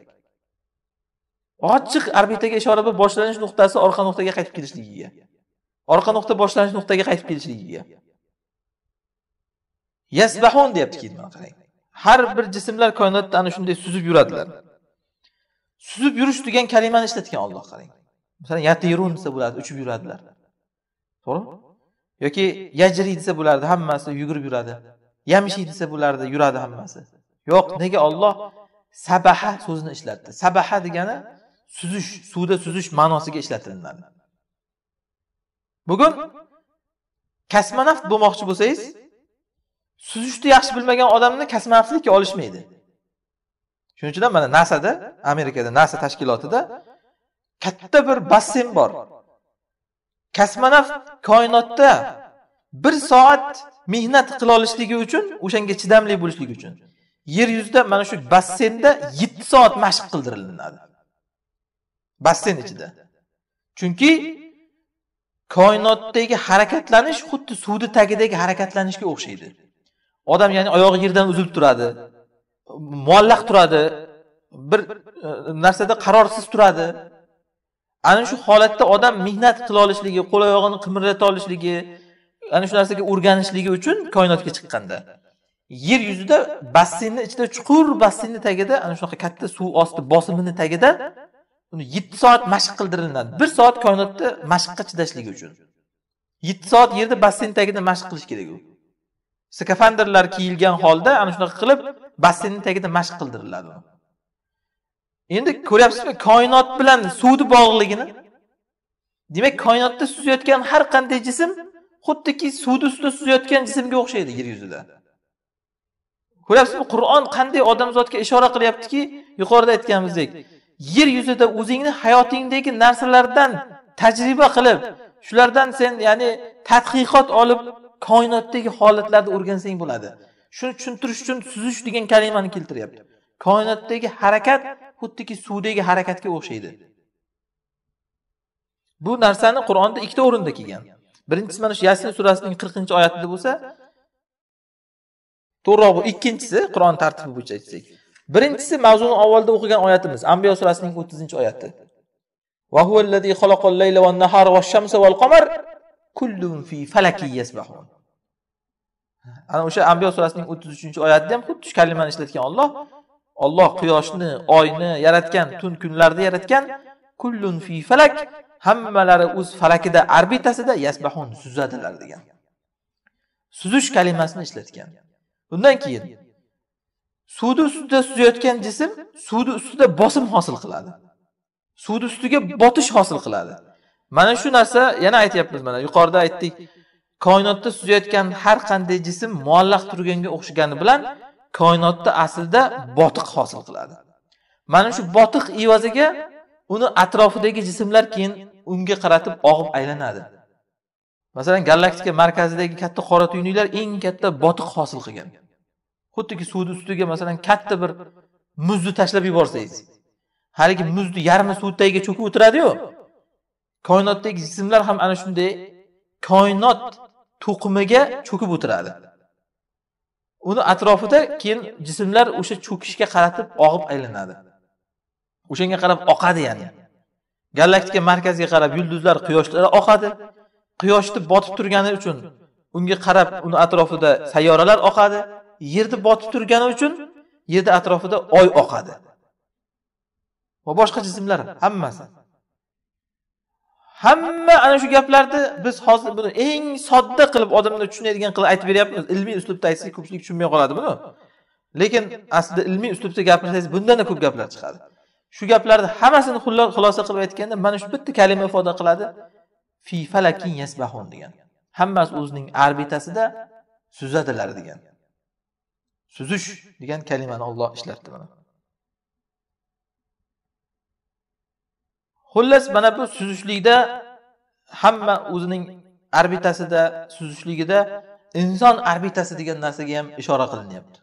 ochiq orbitaga ishora bu boshlanish nuqtasi orqa nuqtaga qaytib kelishligiga orqa nuqta boshlanish nuqtaga qaytib kelishligiga yasbahun deyapti keyin mana qarang har bir jismlar koinotda ana shunday suzib yuradilar suzib yurish degan kalimani ishlatgan olloh qarang masalan yatirun desa bo'ladi uchib yuradilar to'g'rimi yoki yajri desa bo'lardi hammasi yugurib yuradi yamshiy desa bo'lardi yuradi hammasi yo'q nega olloh sabaha so'zini ishlatdi sabaha degani suzish suvda suzish ma'nosiga ishlatilinadi bugun kosmonavt bo'lmoqchi bo'lsangiz suzishni yaxshi bilmagan odamni kosmonavtlikka olishmaydi shuning uchun ham mana nasada amerikada nasa tashkilotida katta bir basseyn bor kosmonavt koinotda bir soat mehnat qila olishligi uchun o'shanga chidamli bo'lishligi uchun yer yuzida mana shu bassenda yetti soat mashq qildirilinadi bassen ichida chunki koinotdagi harakatlanish xuddi suvni tagidagi harakatlanishga o'xshaydi odam ya'ni oyog'i yerdan uzilib turadi muallaq turadi bir e, narsada qarorsiz turadi ana shu holatda odam mehnat qila olishligi qo'l oyog'ini qimirlata olishligi ana shu narsaga o'rganishligi uchun koinotga chiqqanda yer yuzida basseynni ichida chuqur basseynni tagida ana shunaqa katta suv osti bosimini tagida uni yetti soat mashq qildiriladi bir soat koinotda mashqqa chidashligi uchun yetti soat yerda basseyn tagida mashq qilish kerak u skafandrlar kiyilgan holda ana shunaqa qilib basseynni tagida mashq qildiriladi endi ko'ryapsizmi koinot bilan suvni bog'ligini demak koinotda suzayotgan har qanday jism xuddiki suvni ustida suzayotgan jismga o'xshaydi yer yuzida ko'ryapsizmi qur'on qanday odamzodga ishora qilyaptiki yuqorida aytganimizdek yer yuzida o'zingni hayotingdagi narsalardan tajriba qilib shulardan sen ya'ni tadqiqot olib koinotdagi holatlarni o'rgansang bo'ladi shuni tushuntirish uchun suzish degan kalimani keltiryapti koinotdagi harakat xuddiki suvdagi harakatga o'xshaydi bu narsani qur'onda ikkita o'rinda kelgan birinchisi mana shu yasin surasining qirqinchi oyatida bo'lsa to'g'riroq bu ikkinchisi qur'on tartibi bo'yicha aytsak birinchisi mavzuni avvalda o'qigan oyatimiz ambiyo surasining o'ttizinchi oyati ana o'sha ambiyo surasining o'ttiz uchinchi oyatida ham xuddi shu kalimani ishlatgan olloh olloh quyoshni, oyni yaratgan, tun kunlarni yaratgan, kullun fi falak, hammalari o'z falakida orbitasida yasbahun suzadilar degan. Suzish kalimasini ishlatgan. undan keyin suvni ustida suzayotgan jism suvni ustida bosim hosil qiladi. Suvni ustiga botish hosil qiladi. Mana shu narsa yana aytyapmiz mana yuqorida aytdik. Koinotda suzayotgan har qanday jism muallaq turganga o'xshagani bilan koinotda aslida botiq hosil qiladi mana shu botiq evaziga uni atrofidagi jismlar keyin unga qaratib og'ib aylanadi masalan galaktika markazidagi katta qora tuynuklar eng katta botiq hosil qilgan xuddiki suvni ustiga masalan katta bir muzni tashlab yuborsangiz haligi muzni yarmi suv tagiga cho'kib o'tiradiyu koinotdagi jismlar ham ana shunday koinot to'qimiga cho'kib o'tiradi uni atrofida keyin jismlar o'sha cho'kishga qaratib og'ib aylanadi o'shanga qarab oqadi ya'ni galaktika markaziga qarab yulduzlar quyoshlar oqadi quyoshni botib turgani uchun unga qarab uni atrofida sayyoralar oqadi yerni botib turgani uchun yerni atrofida oy oqadi va boshqa jismlar hammasi hamma ana shu gaplarni biz hozir buni eng sodda qilib odamlar tushunadigan qilib aytib beryapmiz ilmiy uslubda aytsak ko'pchilik tushunmay qoladi buni lekin aslida ilmiy uslubda gapirsangiz bundan ko'p gaplar chiqadi shu gaplarni hammasini xulosa qilib aytganda mana shu bitta kalima ifoda qiladi fi falakin yasbahun degan hammasi o'zining orbitasida suzadilar degan suzish degan kalimani olloh ishlatdi mana xullas mana bu suzishlikda hamma o'zining orbitasida suzishligida inson orbitasi degan narsaga ham ishora qilinyapti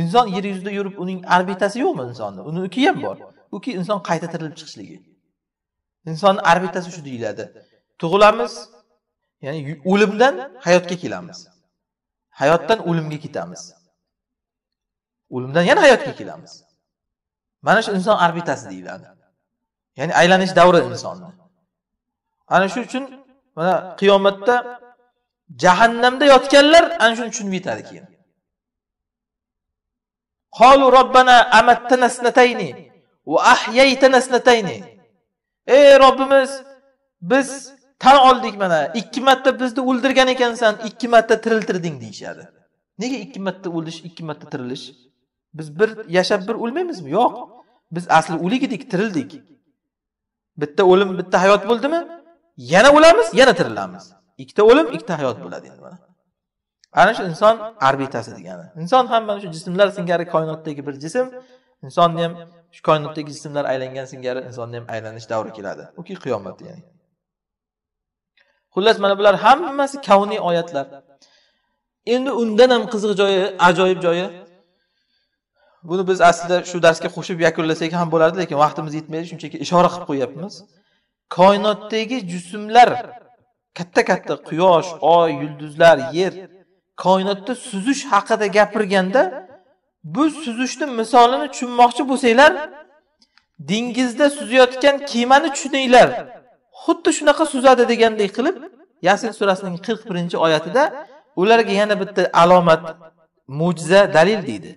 inson yer yuzida yurib uning orbitasi yo'qmi insonni uniki ham bor uki inson qayta tirilib chiqishligi insonni orbitasi shu deyiladi tug'ilamiz ya'ni o'limdan hayotga kelamiz hayotdan o'limga ketamiz o'limdan yana hayotga kelamiz mana shu inson orbitasi deyiladi ya'ni aylanish davri insonni ana shu uchun mana qiyomatda jahannamda yotganlar ana shuni tushunib yetadi keyin qolu robbana amattana snatayni va ahyaytana snatayni ey robbimiz biz tan oldik mana ikki marta bizni o'ldirgan ekansan ikki marta tiriltirding deyishadi nega ikki marta o'lish ikki marta tirilish biz bir yashab bir o'lmaymizmi yo'q biz asli o'lik edik tirildik bitta o'lim bitta hayot bo'ldimi yana o'lamiz yana tirilamiz ikkita o'lim ikkita hayot bo'ladi endi mana ana shu inson orbitasi degani inson ham mana shu jismlar singari koinotdagi bir jism insonni ham shu koinotdagi jismlar aylangan singari insonni ham aylanish davri keladi uki qiyomat ya'ni xullas mana bular hammasi kavniy oyatlar endi undan ham qiziq joyi ajoyib joyi buni biz aslida shu darsga qo'shib yakunlasak ham bo'lardi lekin vaqtimiz yetmaydi shunchaki ishora qilib qo'yyapmiz koinotdagi jismlar katta katta quyosh oy yulduzlar yer koinotda suzish haqida gapirganda bu suzishni misolini tushunmoqchi bo'lsanglar dengizda suzayotgan kemani tushuninglar xuddi shunaqa suzadi degandek qilib yasin surasining qirq birinchi oyatida ularga yana bitta alomat mo'jiza dalil deydi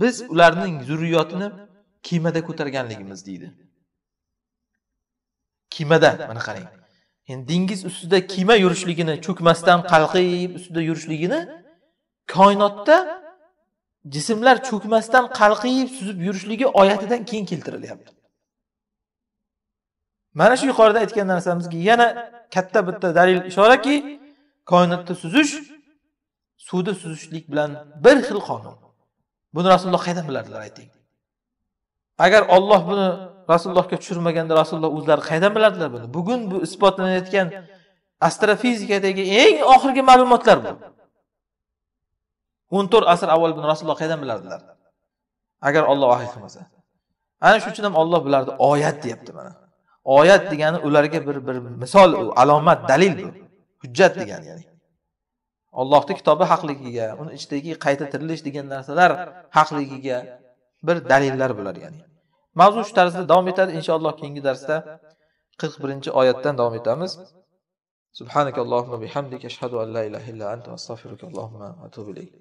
biz ularning zurriyotini kemada ko'targanligimiz deydi kemada mana qarang endi dengiz ustida kema yurishligini cho'kmasdan qalqib ustida yurishligini koinotda jismlar cho'kmasdan qalqib suzib yurishligi oyatidan keyin keltirilyapti mana shu yuqorida aytgan narsamizga yana katta bitta dalil ishoraki koinotda suzish suvda suzishlik bilan bir xil qonun buni rasululloh qayerdan biladilar ayting agar olloh buni rasulullohga tushirmaganda rasululloh o'zlari qayerdan biladilar buni bugun bu isbotlanayotgan astrofizikadagi eng oxirgi ma'lumotlar bu o'n to'rt asr avval buni rasululloh qayerdan bilardilar agar olloh vahiy qilmasa ana shuning uchun ham olloh bularni oyat deyapti mana oyat degani ularga bir bir misol u alomat dalil bu hujjat degani ya'ni Allohning kitobi haqligiga, uni ichidagi qayta tirilish degan narsalar haqligiga bir dalillar bo'lar ya'ni. Mavzu shu tarzda davom etadi inshaalloh keyingi darsda 41-oyatdan davom etamiz. Subhanakallahumma bihamdika ashhadu an la ilaha illa anta astaghfiruka Allahumma atubu ilayk.